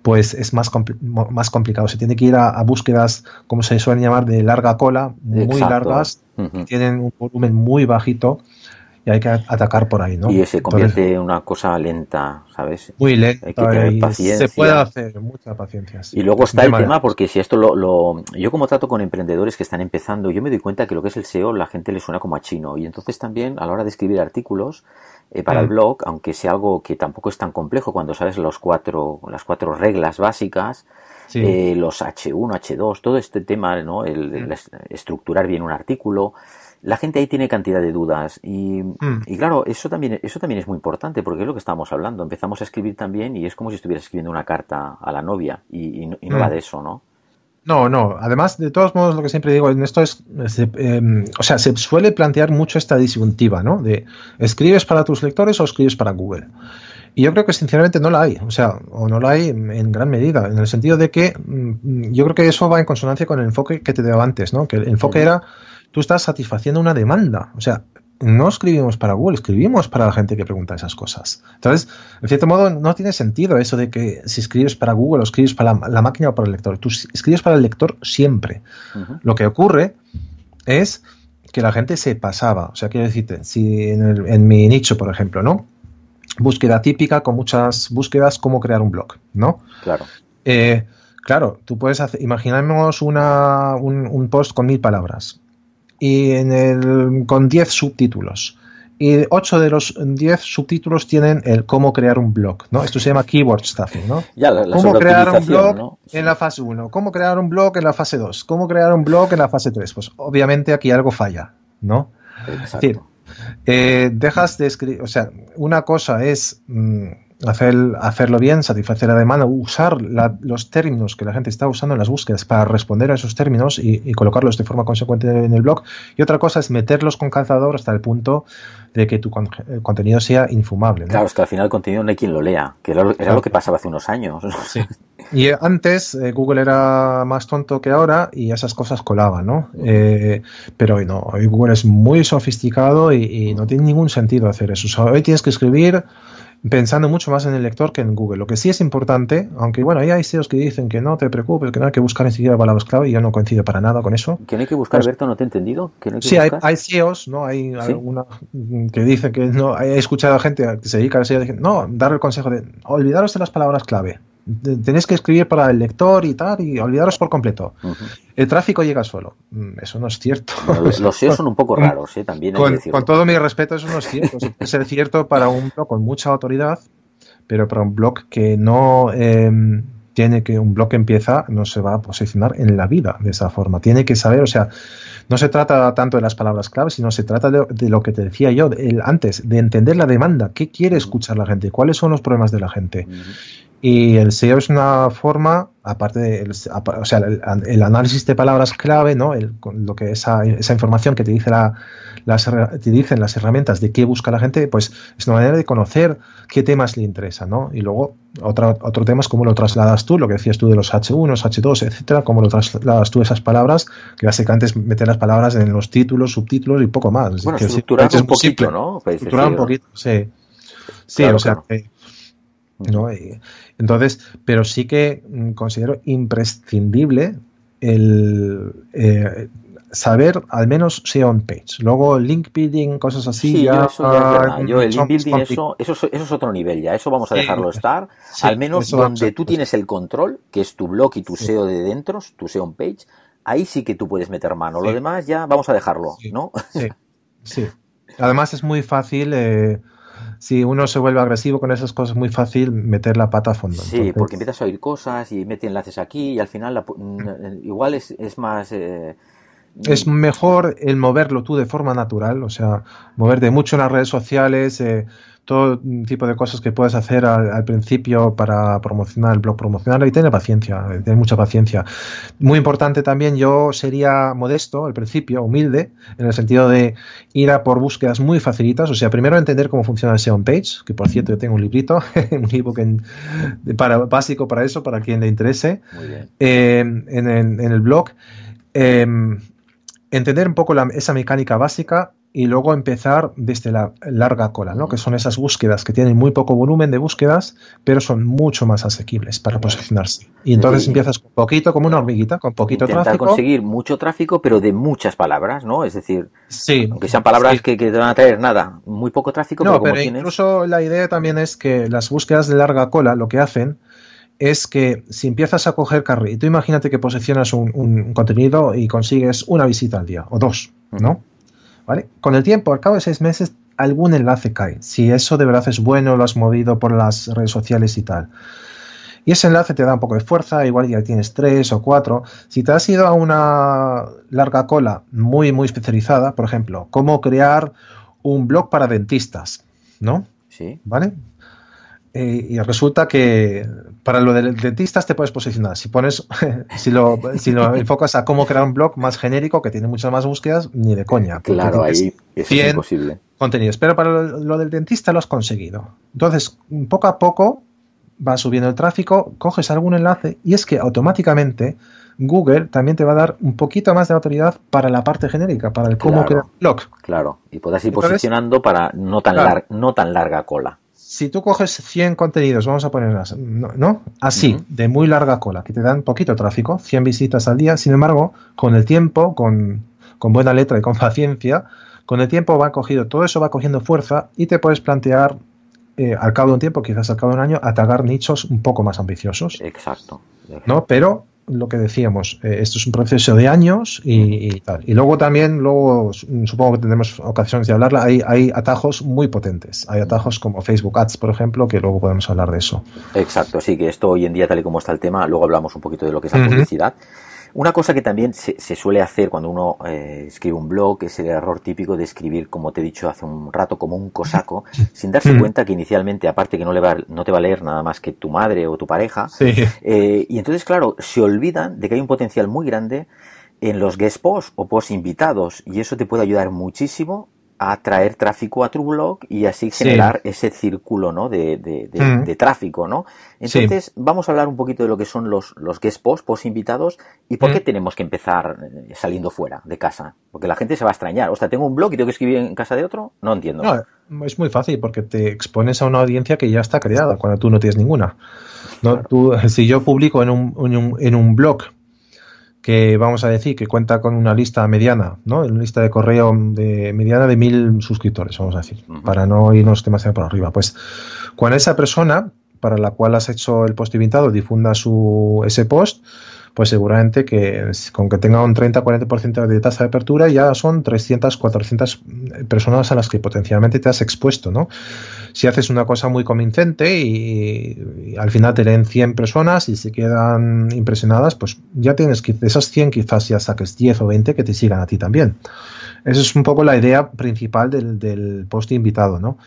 [SPEAKER 2] pues es más, más complicado. Se tiene que ir a, búsquedas, como se suelen llamar, de larga cola, muy largas, que tienen un volumen muy bajito y hay que atacar por ahí, ¿no? Y se convierte
[SPEAKER 1] en una cosa lenta, ¿sabes? Muy lenta. Hay que tener paciencia. Se puede hacer
[SPEAKER 2] mucha paciencia. Y luego está el tema,
[SPEAKER 1] porque si esto lo, Yo como trato con emprendedores que están empezando, yo me doy cuenta que lo que es el SEO la gente le suena como a chino. Y entonces también a la hora de escribir artículos eh, para el mm. blog, aunque sea algo que tampoco es tan complejo cuando sabes los cuatro, las cuatro reglas básicas, eh, los H1, H2, todo este tema, ¿no? el mm. estructurar bien un artículo, la gente ahí tiene cantidad de dudas mm. y, claro, eso también, eso también es muy importante porque es lo que estábamos hablando. Empezamos a escribir también y es como si estuvieras escribiendo una carta a la novia y, y, no mm. de eso, ¿no?
[SPEAKER 2] No, no. Además, de todos modos, lo que siempre digo en esto es, em, o sea, se suele plantear mucho esta disyuntiva, ¿no? De escribes para tus lectores o escribes para Google. Y yo creo que sinceramente no la hay, o sea, o no la hay en gran medida, en el sentido de que mm, yo creo que eso va en consonancia con el enfoque que te daba antes, ¿no? Que el enfoque era tú estás satisfaciendo una demanda. O sea, no escribimos para Google, escribimos para la gente que pregunta esas cosas. Entonces, en cierto modo, no tiene sentido eso de que si escribes para Google o escribes para la, máquina o para el lector. Tú escribes para el lector siempre. Lo que ocurre es que la gente se pasaba. O sea, quiero decirte, si en, mi nicho, por ejemplo, ¿no? Búsqueda típica con muchas búsquedas, cómo crear un blog, ¿no? Claro. Eh, claro, tú puedes hacer, imaginemos un post con mil palabras y en el, con 10 subtítulos. Y 8 de los 10 subtítulos tienen el cómo crear un blog, ¿no? Esto se llama keyword stuffing, ¿no? cómo crear un blog en la fase 1, cómo crear un blog en la fase 2, cómo crear un blog en la fase 3. Pues obviamente aquí algo falla, ¿no? Es decir, eh, dejas de escribir, o sea, una cosa es... Mm, hacer, hacerlo bien, satisfacer la demanda, usar los términos que la gente está usando en las búsquedas para responder a esos términos y, colocarlos de forma consecuente en el blog. Y otra cosa es meterlos con calzador hasta el punto de que tu eh, contenido sea infumable. Claro, es que
[SPEAKER 1] al final el contenido no hay quien lo lea, que era, lo que pasaba hace unos años. (laughs)
[SPEAKER 2] Y antes eh, Google era más tonto que ahora y esas cosas colaban, ¿no? Eh, pero hoy no, hoy Google es muy sofisticado y, no tiene ningún sentido hacer eso. hoy tienes que escribir pensando mucho más en el lector que en Google. Lo que sí es importante, aunque bueno, ahí hay SEOs que dicen que no te preocupes, que no hay que buscar ni siquiera palabras clave, y yo no coincido para nada con eso.
[SPEAKER 1] ¿Que no hay que buscar, pues, ¿No te he
[SPEAKER 2] entendido? ¿Que hay que sí, hay, hay, SEOs, ¿no? Hay algunos que dice que no. He escuchado a gente que se dedica a e SEO, no, dar el consejo de olvidaros de las palabras clave tenéis que escribir para el lector y tal, y olvidaros por completo. El tráfico llega solo. Mm, eso no es cierto. los SEO (laughs) son un poco raros, ¿eh? también. con, todo mi respeto, eso no es cierto. es cierto para un blog con mucha autoridad, pero para un blog que no em, tiene que, un blog que empieza, no se va a posicionar en la vida de esa forma. Tiene que saber, o sea, no se trata tanto de las palabras clave, sino se trata de, lo que te decía yo antes, de entender la demanda, qué quiere escuchar la gente, cuáles son los problemas de la gente. Y el SEO es una forma, aparte del o sea, el, análisis de palabras clave, ¿no? lo que esa, esa, información que te, dice la, te dicen las herramientas de qué busca la gente, pues es una manera de conocer qué temas le interesan, ¿no? Y luego otro tema es cómo lo trasladas tú, lo que decías tú de los H1, H2, etcétera, cómo lo trasladas tú esas palabras, que básicamente es meter las palabras en los títulos, subtítulos y poco más. Bueno, pues, estructurar un poquito, ¿no? Estructurar un poquito, sí. Sí, o sea, entonces, pero sí que mm, considero imprescindible el eh, saber al menos SEO on page. Luego link building, cosas así. Sí, yo eso es el link building, eso,
[SPEAKER 1] es otro nivel ya. Eso vamos a dejarlo estar. al menos donde tú tienes el control, que es tu blog y tu SEO de dentro, tu SEO on page, ahí sí que tú puedes meter mano. Lo demás ya vamos a dejarlo, ¿no?
[SPEAKER 2] Sí. (laughs) sí. Además es muy fácil. Eh, si uno se vuelve agresivo con esas cosas, es muy fácil meter la pata a fondo. Sí, porque empiezas
[SPEAKER 1] a oír cosas y mete enlaces aquí y al final igual es, es más... Eh,
[SPEAKER 2] es mejor el moverlo tú de forma natural, o sea, moverte mucho en las redes sociales, eh, todo tipo de cosas que puedes hacer al, principio para promocionar el blog, promocionarlo y tener paciencia, eh, tener mucha paciencia. Muy importante también, yo sería modesto al principio, humilde, en el sentido de ir a por búsquedas muy facilitas, o sea, primero entender cómo funciona el SEO page, que por cierto yo tengo un librito, (laughs) un ebook para, básico para eso, para quien le interese, eh, en, en, el blog. Em, entender un poco esa mecánica básica y luego empezar desde la larga cola, ¿no? que son esas búsquedas que tienen muy poco volumen de búsquedas, pero son mucho más asequibles para posicionarse. Y entonces empiezas con poquito, como una hormiguita, con poquito Intentar tráfico. conseguir
[SPEAKER 1] mucho tráfico, pero de muchas palabras, ¿no? Es decir, aunque sean palabras que, te van a traer nada, muy poco tráfico. No, pero,
[SPEAKER 2] incluso la idea también es que las búsquedas de larga cola lo que hacen es que si empiezas a coger carril, tú imagínate que posicionas un, un, contenido y consigues una visita al día o dos, ¿no? ¿Vale? Con el tiempo, al cabo de seis meses, algún enlace cae. Si eso de verdad es bueno, lo has movido por las redes sociales y tal. Y ese enlace te da un poco de fuerza, igual ya tienes tres o cuatro. Si te has ido a una larga cola muy, muy especializada, por ejemplo, cómo crear un blog para dentistas, ¿no? Sí. ¿Vale? Eh, y, resulta que para lo del dentista te puedes posicionar. Si pones, (laughs) si lo, si lo (laughs) enfocas a cómo crear un blog más genérico que tiene muchas más búsquedas, ni de coña. Claro, ahí es imposible. Contenidos. Pero para lo, del dentista lo has conseguido. Entonces, poco a poco va subiendo el tráfico, coges algún enlace y es que automáticamente Google también te va a dar un poquito más de autoridad para la parte genérica, para el cómo crear un
[SPEAKER 1] blog. Claro, y podrás ir posicionando para no tan, no tan larga cola
[SPEAKER 2] si tú coges 100 contenidos, vamos a ponerlas, ¿no? Así, de muy larga cola, que te dan poquito tráfico, 100 visitas al día, sin embargo, con el tiempo, con, con buena letra y con (laughs) paciencia, con el tiempo va cogido, todo eso va cogiendo fuerza y te puedes plantear eh, al cabo de un tiempo, quizás al cabo de un año, atacar nichos un poco más ambiciosos. Exacto. exacto. ¿no? Pero lo que decíamos, eh, esto es un proceso de años y, mm. y, tal. Y luego también, luego supongo que tendremos ocasiones de hablarla, hay, hay atajos muy potentes. Hay mm. atajos como Facebook Ads, por ejemplo, que luego podemos hablar de eso.
[SPEAKER 1] Exacto, sí, que esto hoy en día, tal y como está el tema, luego hablamos un poquito de lo que es la publicidad. Una cosa que también se, suele hacer cuando uno eh, escribe un blog es el error típico de escribir, como te he dicho hace un rato, como un cosaco, (laughs) sin darse mm. cuenta que inicialmente, aparte que no, le no te va a leer nada más que tu madre o tu pareja, eh, y entonces, claro, se olvidan de que hay un potencial muy grande en los guest posts o posts invitados y eso te puede ayudar muchísimo a atraer tráfico a tu blog y así generar ese círculo ¿no? de, mm. tráfico, ¿no? Entonces, vamos a hablar un poquito de lo que son los, los guest posts, post invitados, y por qué mm. tenemos que empezar eh, saliendo fuera de casa. Porque la gente se va a extrañar. O sea, tengo un blog y tengo que escribir en casa de otro. No entiendo.
[SPEAKER 2] es muy fácil porque te expones a una audiencia que ya está creada cuando tú no tienes ninguna. ¿no? si yo publico en un, en un blog que vamos a decir que cuenta con una lista mediana, ¿no? Una lista de correo de, mediana de mil suscriptores, vamos a decir, para no irnos demasiado por arriba. Pues cuando esa persona para la cual has hecho el post invitado difunda su, ese post, pues seguramente que con que tenga un 30-40% de tasa de apertura ya son 300, 400 personas a las que potencialmente te has expuesto, ¿no? si haces una cosa muy convincente y, al final te leen 100 personas y se quedan impresionadas, pues ya tienes que esas 100 quizás ya saques 10 o 20 que te sigan a ti también. Esa es un poco la idea principal del, del post invitado, ¿no?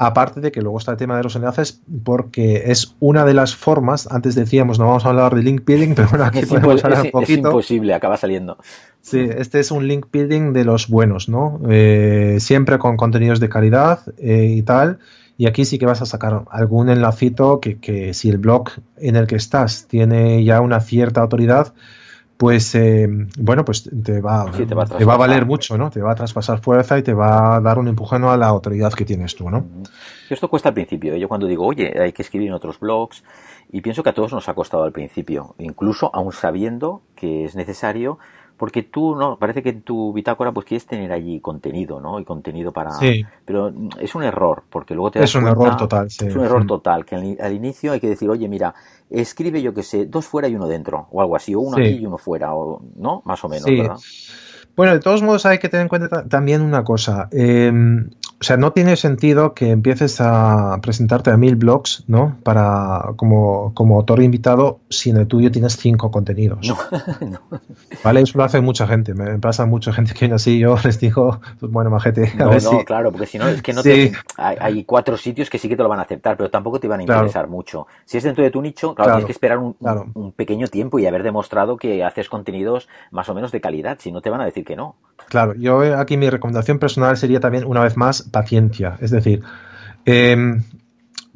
[SPEAKER 2] Aparte de que luego está el tema de los enlaces, porque es una de las formas, antes decíamos, no vamos a hablar de link building, (laughs) pero bueno, aquí podemos hablar un poquito. Es imposible, acaba saliendo. Sí, este es un link building de los buenos, ¿no? Eh, siempre con contenidos de calidad eh, y tal. Y aquí sí que vas a sacar algún enlacito que, que si el blog en el que estás tiene ya una cierta autoridad, pues eh, bueno, pues te va, te, va a valer mucho, ¿no? Te va a traspasar fuerza y te va a dar un empujón a la autoridad que tienes tú, ¿no?
[SPEAKER 1] Esto cuesta al principio. ¿eh? Yo cuando digo, oye, hay que escribir en otros blogs, y pienso que a todos nos ha costado al principio, incluso aún sabiendo que es necesario porque tú no parece que en tu bitácora pues quieres tener allí contenido no y contenido para sí. pero mm, es un error porque luego te das es un error total sí. es un error total que al, inicio hay que decir oye mira escribe yo que sé dos fuera y uno dentro o algo así o uno aquí y uno fuera o no más o menos ¿verdad?
[SPEAKER 2] bueno de todos modos hay que tener en cuenta también una cosa eh, o sea, no tiene sentido que empieces a presentarte a mil blogs, ¿no? Para, como, como autor invitado, si en el tuyo tienes cinco contenidos. No, (laughs) Vale, eso lo hace mucha gente. Me pasa mucha gente que viene así yo (laughs) les digo, bueno, majete. A no, claro,
[SPEAKER 1] porque si no, es que no te, hay, cuatro sitios que sí que te lo van a aceptar, pero tampoco te van a interesar mucho. Si es dentro de tu nicho, claro, tienes que esperar un pequeño tiempo y haber demostrado que haces contenidos más o menos de calidad, si no te van a decir que no.
[SPEAKER 2] Claro, yo eh, aquí mi recomendación personal sería también, una vez más, paciencia. Es decir, em,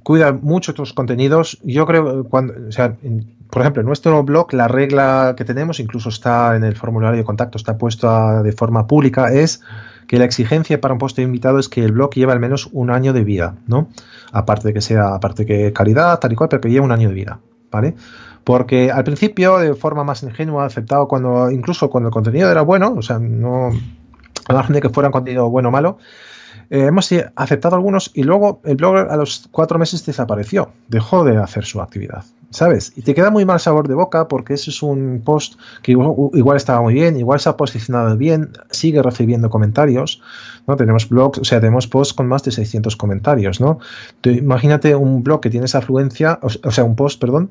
[SPEAKER 2] cuida mucho tus contenidos. Yo creo, cuando, sea, por ejemplo, en nuestro blog, la regla que tenemos, incluso está en el formulario de contacto, está puesta de forma pública, es que la exigencia para un puesto de invitado es que el blog lleve al menos un año de vida, ¿no? Aparte de que sea, aparte que calidad, tal y cual, pero que lleve un año de vida, ¿vale? Porque al principio, de forma más ingenua, aceptado cuando, incluso cuando el contenido era bueno, o sea, no, a la gente que fuera un contenido bueno o malo, eh, hemos eh, aceptado algunos y luego el blogger a los cuatro meses desapareció, dejó de hacer su actividad, ¿sabes? Y te queda muy mal sabor de boca porque ese es un post que igual, estaba muy bien, igual se ha posicionado bien, sigue recibiendo comentarios, ¿no? Tenemos blogs, o sea, tenemos posts con más de 600 comentarios, ¿no? imagínate un blog que tiene esa afluencia, o, sea, un post, perdón.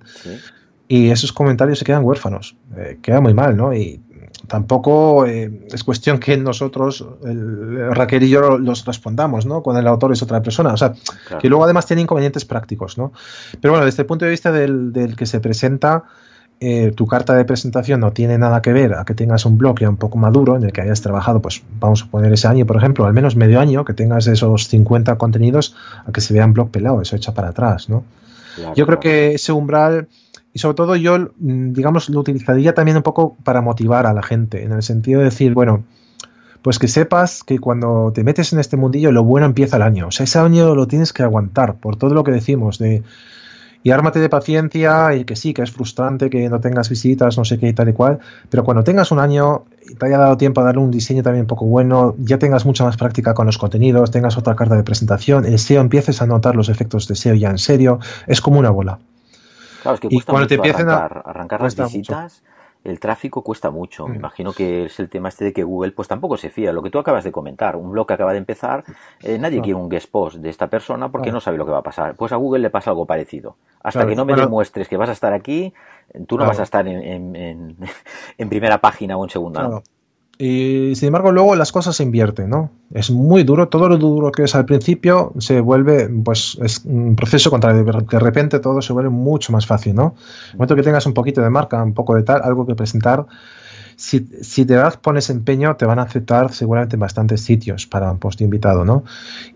[SPEAKER 2] y esos comentarios se quedan huérfanos. Eh, queda muy mal, ¿no? tampoco eh, es cuestión que nosotros, Raquel y yo, los respondamos, ¿no? Cuando el autor es otra persona. O sea, que luego además tiene inconvenientes prácticos, ¿no? Pero bueno, desde el punto de vista del, que se presenta, eh, tu carta de presentación no tiene nada que ver a que tengas un blog ya un poco maduro en el que hayas trabajado, pues vamos a poner ese año, por ejemplo, al menos medio año, que tengas esos 50 contenidos a que se vean blog pelado, eso hecha para atrás, ¿no? Yo creo que ese umbral y sobre todo yo, mm, digamos, lo utilizaría también un poco para motivar a la gente, en el sentido de decir, bueno, pues que sepas que cuando te metes en este mundillo, lo bueno empieza el año. O sea, ese año lo tienes que aguantar, por todo lo que decimos, de y ármate de paciencia y que sí, que es frustrante que no tengas visitas, no sé qué tal y cual, pero cuando tengas un año y te haya dado tiempo a darle un diseño también poco bueno, ya tengas mucha más práctica con los contenidos, tengas otra carta de presentación, el SEO empieces a notar los efectos de SEO ya en serio, es como una bola. Claro, es que cuesta mucho arrancar, a arrancar las visitas,
[SPEAKER 1] el tráfico cuesta mucho. Me mm. imagino que es el tema este de que Google pues tampoco se fía. Lo que tú acabas de comentar, un blog que acaba de empezar, eh, nadie quiere un guest post de esta persona porque no. sabe lo que va a pasar. Pues a Google le pasa algo parecido. Hasta que no me demuestres que vas a estar aquí, tú no vas a estar (laughs) en, primera página o en segunda.
[SPEAKER 2] Y sin embargo, luego las cosas se invierten, ¿no? Es muy duro, todo lo duro que es al principio se vuelve, pues, es un proceso contrario. De repente todo se vuelve mucho más fácil, ¿no? En el momento que tengas un poquito de marca, un poco de tal, algo que presentar, si, si de verdad pones empeño, te van a aceptar seguramente bastantes sitios para un post invitado, ¿no?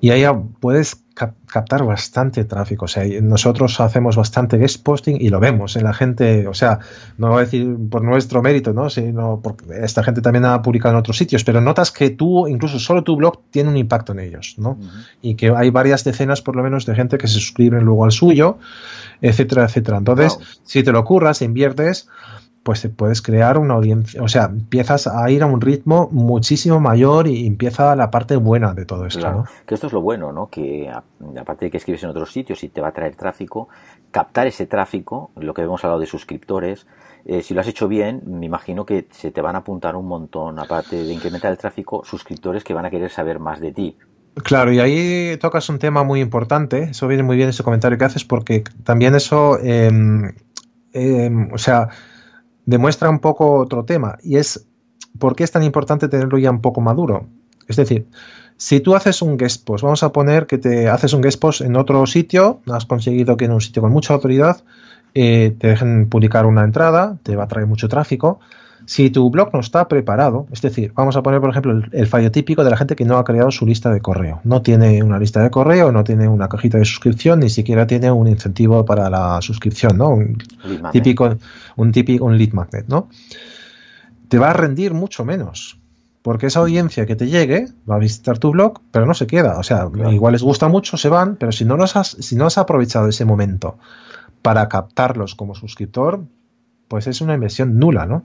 [SPEAKER 2] Y ahí puedes captar bastante tráfico. O sea, nosotros hacemos bastante guest posting y lo vemos en la gente. O sea, no voy a decir por nuestro mérito, ¿no? Sino porque esta gente también ha publicado en otros sitios, pero notas que tú, incluso solo tu blog, tiene un impacto en ellos, ¿no? Y que hay varias decenas, por lo menos, de gente que se suscriben luego al suyo, etcétera, etcétera. Entonces, si te lo ocurras, inviertes pues te puedes crear una audiencia, o sea, empiezas a ir a un ritmo muchísimo mayor y empieza la parte buena de todo esto. Claro,
[SPEAKER 1] que esto es lo bueno, ¿no? Que aparte de que escribes en otros sitios y te va a traer tráfico, captar ese tráfico, lo que hemos hablado de suscriptores, eh, si lo has hecho bien, me imagino que se te van a apuntar un montón, aparte de incrementar el tráfico, suscriptores que van a querer saber más de ti.
[SPEAKER 2] Claro, y ahí tocas un tema muy importante, eso viene muy bien ese comentario que haces, porque también eso, em, em, o sea, demuestra un poco otro tema y es por qué es tan importante tenerlo ya un poco maduro. Es decir, si tú haces un guest post, vamos a poner que te haces un guest post en otro sitio, has conseguido que en un sitio con mucha autoridad eh, te dejen publicar una entrada, te va a traer mucho tráfico, si tu blog no está preparado, es decir, vamos a poner por ejemplo el, fallo típico de la gente que no ha creado su lista de correo. No tiene una lista de correo, no tiene una cajita de suscripción, ni siquiera tiene un incentivo para la suscripción, ¿no? Un típico, un típico, un lead magnet, ¿no? Te va a rendir mucho menos. Porque esa audiencia que te llegue va a visitar tu blog, pero no se queda. O sea, igual les gusta mucho, se van, pero si no, los has, si no has aprovechado ese momento para captarlos como suscriptor, pues es una inversión nula, ¿no?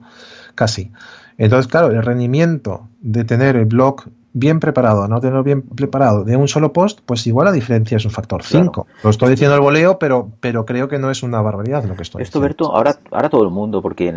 [SPEAKER 2] Casi. Entonces, claro, el rendimiento de tener el blog bien preparado, no tenerlo bien preparado de un solo post, pues igual la diferencia es un factor 5. Lo estoy diciendo al voleo, pero, pero creo que no es una barbaridad lo que estoy Esto, Berto, ahora, todo el mundo,
[SPEAKER 1] porque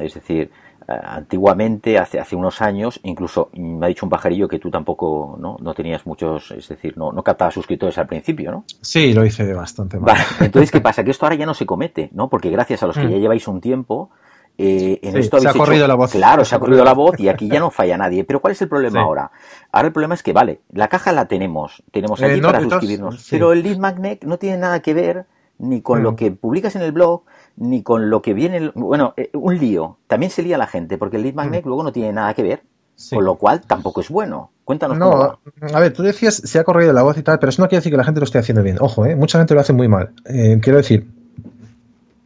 [SPEAKER 1] es decir, eh, antiguamente, hace, hace unos años, incluso mm, me ha dicho un pajarillo que tú tampoco ¿no? no tenías muchos, es decir, no, no captabas suscriptores al principio, ¿no?
[SPEAKER 2] Sí, lo hice de bastante mal.
[SPEAKER 1] entonces, ¿qué pasa? Que esto ahora ya no se comete, ¿no? Porque gracias a los que ya mm. lleváis un tiempo, eh, en esto se ha corrido la voz. Claro, se ha corrido la voz y aquí ya no falla nadie. Pero ¿cuál es el problema ahora? Ahora el problema es que, vale, la caja la tenemos, tenemos eh, aquí para suscribirnos, pero el lead magnet no tiene nada que ver ni con lo mm. que publicas en el blog, ni con lo que viene. Bueno, eh, un lío. También se lía la gente, porque el lead magnet mm. luego no tiene nada que ver. Con lo cual tampoco es bueno. Cuéntanos. No,
[SPEAKER 2] a ver, tú decías se ha corrido la voz y tal, pero eso no quiere decir que la gente lo esté haciendo bien. Ojo, ¿eh? mucha gente lo hace muy mal. Eh, quiero decir,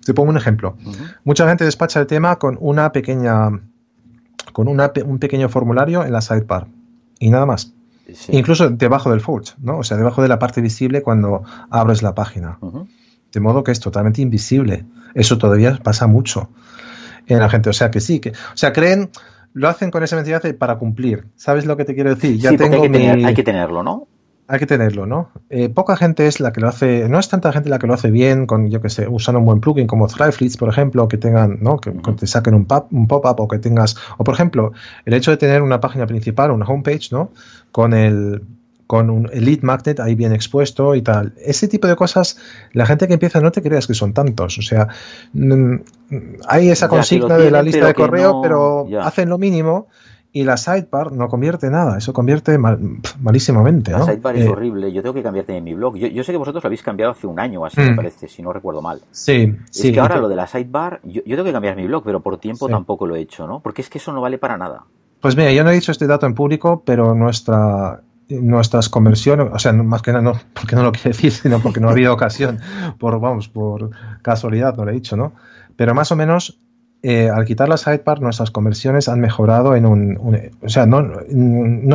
[SPEAKER 2] te pongo un ejemplo. Mucha gente despacha el tema con una pequeña, con un pequeño formulario en la sidebar y nada más. Incluso debajo del forge, ¿no? O sea, debajo de la parte visible cuando abres la página. De modo que es totalmente invisible. Eso todavía pasa mucho en la gente. O sea que sí, que, o sea, creen, lo hacen con esa mentalidad para cumplir. ¿Sabes lo que te quiero decir? Ya tengo hay, que tenerlo, ¿no? hay que tenerlo, ¿no? Eh, poca gente es la que lo hace, no es tanta gente la que lo hace bien, con, yo que sé, usando un buen plugin como Thryflits, por ejemplo, que tengan, ¿no? Que, te saquen un, pop, un pop-up o que tengas, o por ejemplo, el hecho de tener una página principal, una homepage, ¿no? Con el con un elite magnet ahí bien expuesto y tal. Ese tipo de cosas, la gente que empieza no te creas que son tantos. O sea, mm, hay esa consigna de la lista de correo, pero hacen lo mínimo y la sidebar no convierte nada. Eso convierte malísimamente. La sidebar es eh,
[SPEAKER 1] horrible. Yo tengo que cambiarte en mi blog. Yo, sé que vosotros lo habéis cambiado hace un año, así me mm. parece, si no recuerdo mal. Sí, es sí, que ahora lo de la sidebar, yo, tengo que cambiar mi blog, pero por tiempo tampoco lo he hecho, ¿no? Porque es que eso no vale para nada.
[SPEAKER 2] Pues mira, yo no he dicho este dato en público, pero nuestra nuestras conversiones, o sea, más que nada, no porque no lo (laughs) quiero decir, sino porque no ha habido ocasión, por, vamos, por casualidad, no lo he dicho, ¿no? Pero más o menos, eh, al quitar la sidebar, nuestras conversiones han mejorado en un, o sea, no,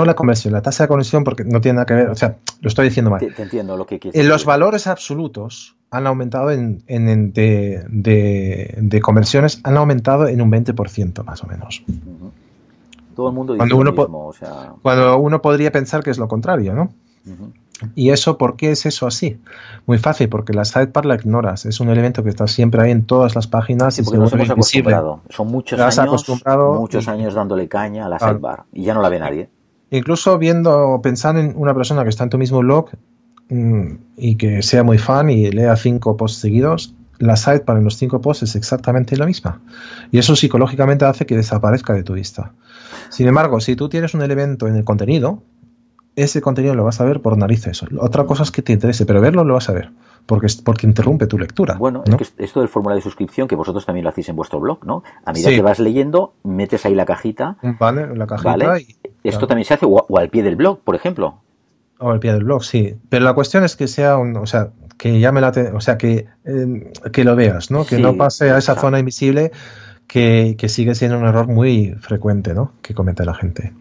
[SPEAKER 2] la conversión, la tasa de conversión, porque no tiene nada que ver, o sea, lo estoy diciendo mal. Te, entiendo lo que quieres. en eh, los valores absolutos han aumentado en, en, de, conversiones, han aumentado en un 20% más o menos.
[SPEAKER 1] Todo el mundo dice cuando uno
[SPEAKER 2] Cuando uno podría pensar que es lo contrario, ¿no? ¿Y eso por qué es eso así? Muy fácil, porque la sidebar la ignoras. Es un elemento que está siempre ahí en todas las páginas. y porque nos hemos acostumbrado.
[SPEAKER 1] Son muchos años, acostumbrado muchos años
[SPEAKER 2] dándole caña a la sidebar
[SPEAKER 1] y ya no la ve nadie.
[SPEAKER 2] Incluso viendo, pensando en una persona que está en tu mismo blog mm, y que sea muy fan y lea cinco posts seguidos, la sidebar en los cinco posts es exactamente la misma. Y eso psicológicamente hace que desaparezca de tu vista. Sin embargo, si tú tienes un elemento en el contenido, ese contenido lo vas a ver por narices. Otra cosa es que te interese, pero verlo lo vas a ver, porque, porque interrumpe tu lectura. Bueno,
[SPEAKER 1] es esto del formulario de suscripción, que vosotros también lo hacéis en vuestro blog, ¿no? A medida que vas leyendo, metes ahí la cajita.
[SPEAKER 2] Vale, la cajita.
[SPEAKER 1] esto también se hace, o, al pie del blog, por ejemplo.
[SPEAKER 2] O al pie del blog, sí. Pero la cuestión es que sea un, o sea, que la o sea, que, eh, que lo veas, ¿no? Que no pase a esa zona invisible que, sigue siendo un error muy frecuente ¿no? que comete la gente.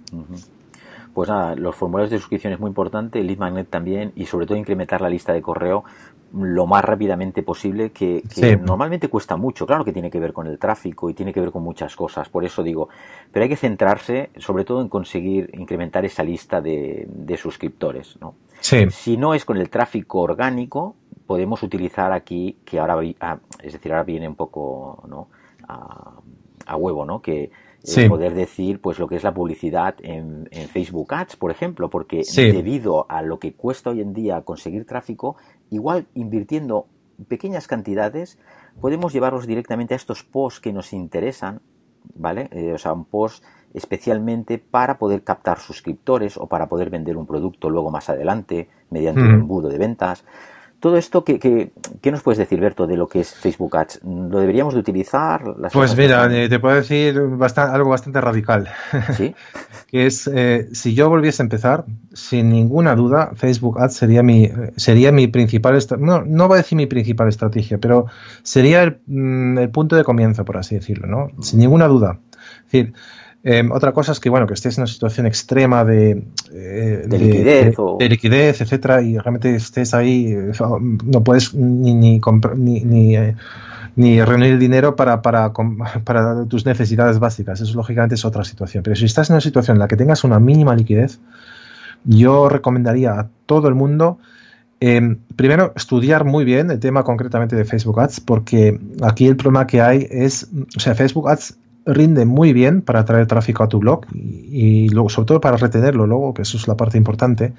[SPEAKER 2] Pues
[SPEAKER 1] nada, los formularios de suscripción es muy importante, el lead magnet también y sobre todo incrementar la lista de correo lo más rápidamente posible, que, normalmente cuesta mucho, claro que tiene que ver con el tráfico y tiene que ver con muchas cosas, por eso digo, pero hay que centrarse sobre todo en conseguir incrementar esa lista de, suscriptores. ¿no? Si no es con el tráfico orgánico, podemos utilizar aquí, que ahora, ah, es decir, ahora viene un poco, ¿no? a, huevo, ¿no? Que poder decir pues lo que es la publicidad en, Facebook Ads, por ejemplo, porque debido a lo que cuesta hoy en día conseguir tráfico, igual invirtiendo pequeñas cantidades, podemos llevarlos directamente a estos posts que nos interesan, ¿vale? Eh, o sea, un post especialmente para poder captar suscriptores o para poder vender un producto luego más adelante mediante un embudo de ventas. Todo esto, ¿qué, que, nos puedes decir, Berto, de lo que es Facebook Ads? ¿Lo deberíamos de utilizar? pues mira,
[SPEAKER 2] eh, te puedo decir bastante, algo bastante radical. (laughs) ¿Sí? que es, eh, si yo volviese a empezar, sin ninguna duda, Facebook Ads sería mi, sería mi principal, no, no va a decir mi principal estrategia, pero sería mm, el, punto de comienzo, por así decirlo, ¿no? Sin ninguna duda. Es decir, Em, otra cosa es que, bueno, que estés en una situación extrema de, eh, liquidez, etcétera, y realmente estés ahí, eh, no puedes ni, ni, ni, ni, eh, reunir dinero para, (laughs) para, tus necesidades básicas. Eso, lógicamente, es otra situación. Pero si estás en una situación en la que tengas una mínima liquidez, yo recomendaría a todo el mundo. Em, primero, estudiar muy bien el tema concretamente de Facebook Ads, porque aquí el problema que hay es, o sea, Facebook Ads rinde muy bien para atraer tráfico a tu blog y, luego, sobre todo para retenerlo luego, que eso es la parte importante.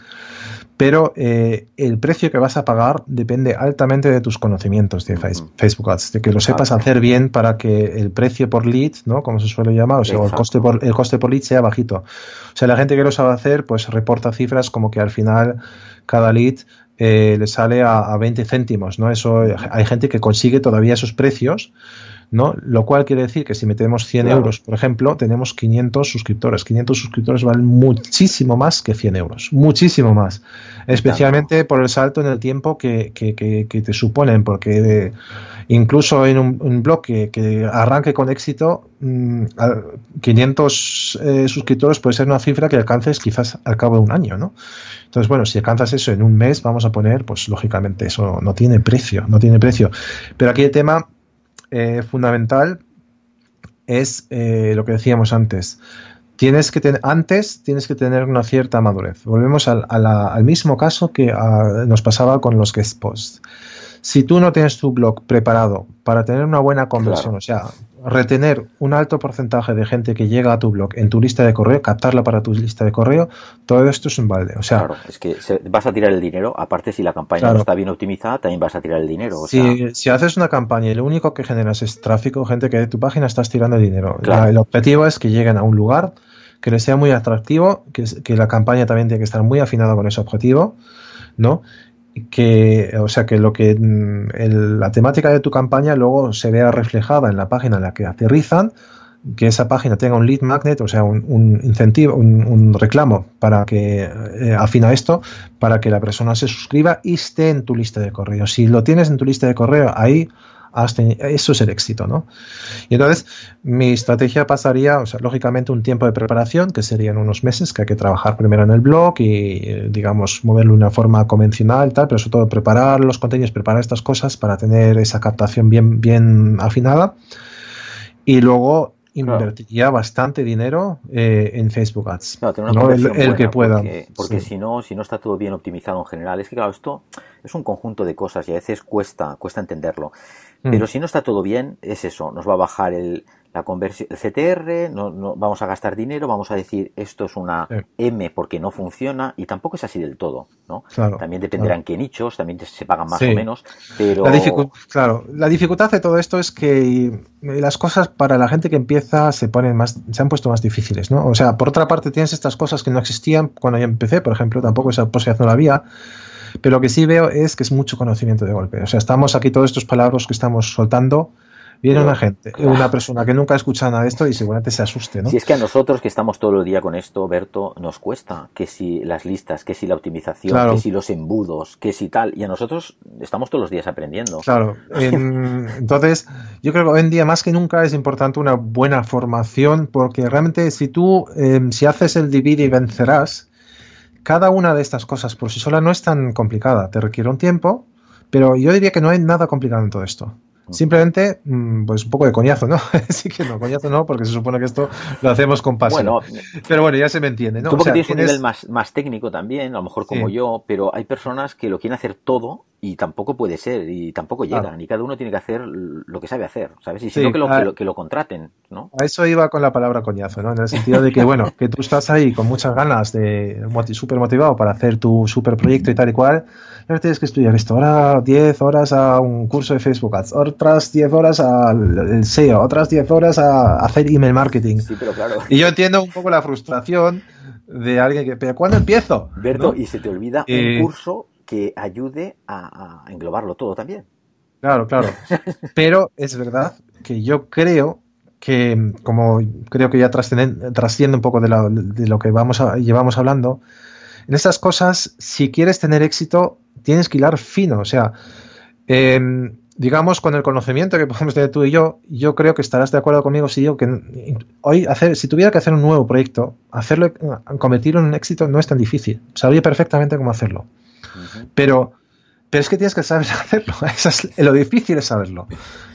[SPEAKER 2] Pero eh, el precio que vas a pagar depende altamente de tus conocimientos de Facebook Ads, de que lo sepas hacer bien para que el precio por lead, ¿no? Como se suele llamar, o sea, el coste, por, el coste por lead sea bajito. O sea, la gente que lo sabe hacer, pues reporta cifras como que al final cada lead eh, le sale a, 20 céntimos, ¿no? Eso, eh, hay gente que consigue todavía esos precios ¿no? Lo cual quiere decir que si metemos 100 euros, por ejemplo, tenemos 500 suscriptores. 500 suscriptores valen muchísimo más que 100 euros, muchísimo más.
[SPEAKER 1] Especialmente
[SPEAKER 2] por el salto en el tiempo que, que, te suponen, porque eh, incluso en un, blog que, arranque con éxito, 500 mm, eh, suscriptores puede ser una cifra que alcances quizás al cabo de un año, ¿no? Entonces, bueno, si alcanzas eso en un mes, vamos a poner, pues lógicamente eso no tiene precio, no tiene precio. Pero aquí el tema eh, fundamental es eh, lo que decíamos antes. Tienes que tener antes tienes que tener una cierta madurez. Volvemos al, mismo caso que ah, nos pasaba con los guest posts si tú no tienes tu blog preparado para tener una buena conversión, o sea, retener un alto porcentaje de gente que llega a tu blog en tu lista de correo, captarla para tu lista de correo, todo esto es un balde. O sea, claro,
[SPEAKER 1] es que vas a tirar el dinero, aparte si la campaña no está bien optimizada, también vas a tirar el dinero. si,
[SPEAKER 2] si, haces una campaña y lo único que generas es tráfico, gente que de tu página estás tirando dinero. el objetivo es que lleguen a un lugar que les sea muy atractivo, que, que la campaña también tiene que estar muy afinada con ese objetivo, ¿no? que, o sea, que lo que mm, la temática de tu campaña luego se vea reflejada en la página en la que aterrizan, que esa página tenga un lead magnet, o sea, un, incentivo, un, reclamo para que eh, afina esto, para que la persona se suscriba y esté en tu lista de correo. Si lo tienes en tu lista de correo, ahí eso es el éxito, ¿no? Y entonces mi estrategia pasaría, o sea, lógicamente un tiempo de preparación, que serían unos meses, que hay que trabajar primero en el blog y, eh, digamos, moverlo de una forma convencional, tal, pero sobre todo preparar los contenidos, preparar estas cosas para tener esa captación bien, bien afinada. Y luego invertiría bastante dinero eh, en Facebook Ads. el, que pueda. Porque, si
[SPEAKER 1] no, si no está todo bien optimizado en general, es que claro, esto es un conjunto de cosas y a veces cuesta, cuesta entenderlo. Pero mm. si no está todo bien, es eso, nos va a bajar el, la conversión, el CTR, no, vamos a gastar dinero, vamos a decir esto es una M porque no funciona y tampoco es así del todo, ¿no? también dependerán qué nichos, también se pagan más o menos,
[SPEAKER 2] pero... La claro, la dificultad de todo esto es que mm, las cosas para la gente que empieza se ponen más, se han puesto más difíciles, ¿no? O sea, por otra parte tienes estas cosas que no existían cuando yo empecé, por ejemplo, tampoco esa posibilidad no la había, pero lo que sí veo es que es mucho conocimiento de golpe. O sea, estamos aquí, todos estos palabras que estamos soltando, viene una gente, (laughs) una persona que nunca ha escuchado nada de esto y seguramente se asuste, ¿no? Si
[SPEAKER 1] es que a nosotros que estamos todo el día con esto, Berto, nos cuesta que si las listas, que si la optimización, que si los embudos, que si tal, y a nosotros estamos todos los días aprendiendo. Claro.
[SPEAKER 2] (laughs) Entonces, yo creo que hoy en día más que nunca es importante una buena formación porque realmente si tú em, si haces el divide y vencerás, cada una de estas cosas por sí sola no es tan complicada, te requiere un tiempo, pero yo diría que no hay nada complicado en todo esto. Simplemente, mm, pues un poco de coñazo, ¿no? (laughs) sí que no, coñazo no, porque se supone que esto lo hacemos con pasión. pero bueno, ya se me entiende, ¿no? Tú porque tienes un nivel
[SPEAKER 1] más, técnico también, a lo mejor como yo, pero hay personas que lo quieren hacer todo y tampoco puede ser, y tampoco llegan, Ni y cada uno tiene que hacer lo que sabe hacer, ¿sabes? Y si no, que, lo, que, lo, contraten,
[SPEAKER 2] ¿no? A eso iba con la palabra coñazo, ¿no? En el sentido de que, bueno, (laughs) que tú estás ahí con muchas ganas de súper motivado para hacer tu súper proyecto y tal y cual, ahora tienes que estudiar esto, ahora 10 horas a un curso de Facebook Ads, otras 10 horas al SEO, otras 10 horas a hacer email marketing. Sí, pero claro. Y yo entiendo un poco la frustración de alguien que, ¿pero cuándo empiezo? Berto, y se te olvida un eh, curso que ayude a, englobarlo todo también. Claro, claro. (laughs) Pero es verdad que yo creo que, como creo que ya trasciende un poco de, lo que vamos llevamos hablando, en estas cosas, si quieres tener éxito, tienes que hilar fino. O sea, em, digamos, con el conocimiento que podemos tener tú y yo, yo creo que estarás de acuerdo conmigo si yo, que hoy, hacer, si tuviera que hacer un nuevo proyecto, hacerlo, convertirlo en un éxito no es tan difícil. Sabría perfectamente cómo hacerlo. Pero pero es que tienes que saber (laughs) hacerlo. lo difícil es saberlo.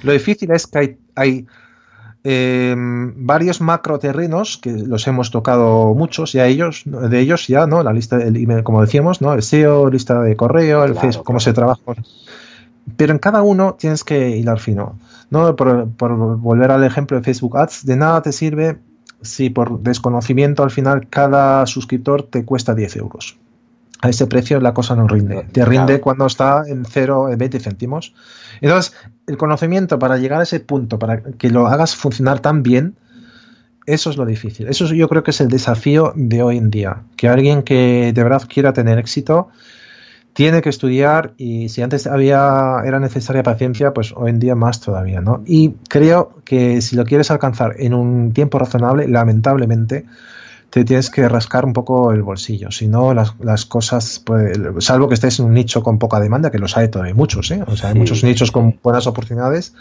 [SPEAKER 2] Lo difícil es que hay, hay eh, varios macroterrenos que los hemos tocado muchos ya ellos, de ellos ya, ¿no? La lista, el como decíamos, ¿no? El SEO, lista de correo, el Facebook, cómo se trabaja. Pero en cada uno tienes que hilar fino. ¿no? Por, por volver al ejemplo de Facebook Ads, de nada te sirve si por desconocimiento al final cada suscriptor te cuesta 10 euros a ese precio la cosa no rinde. Te rinde cuando está en 0,20 céntimos. Entonces, el conocimiento para llegar a ese punto, para que lo hagas funcionar tan bien, eso es lo difícil. Eso yo creo que es el desafío de hoy en día. Que alguien que de verdad quiera tener éxito tiene que estudiar y si antes había era necesaria paciencia, pues hoy en día más todavía, ¿no? Y creo que si lo quieres alcanzar en un tiempo razonable, lamentablemente, te tienes que rascar un poco el bolsillo. Si no, las, cosas, pues, salvo que estés en un nicho con poca demanda, que los hay todavía muchos, ¿eh? O sea, hay muchos nichos con buenas oportunidades.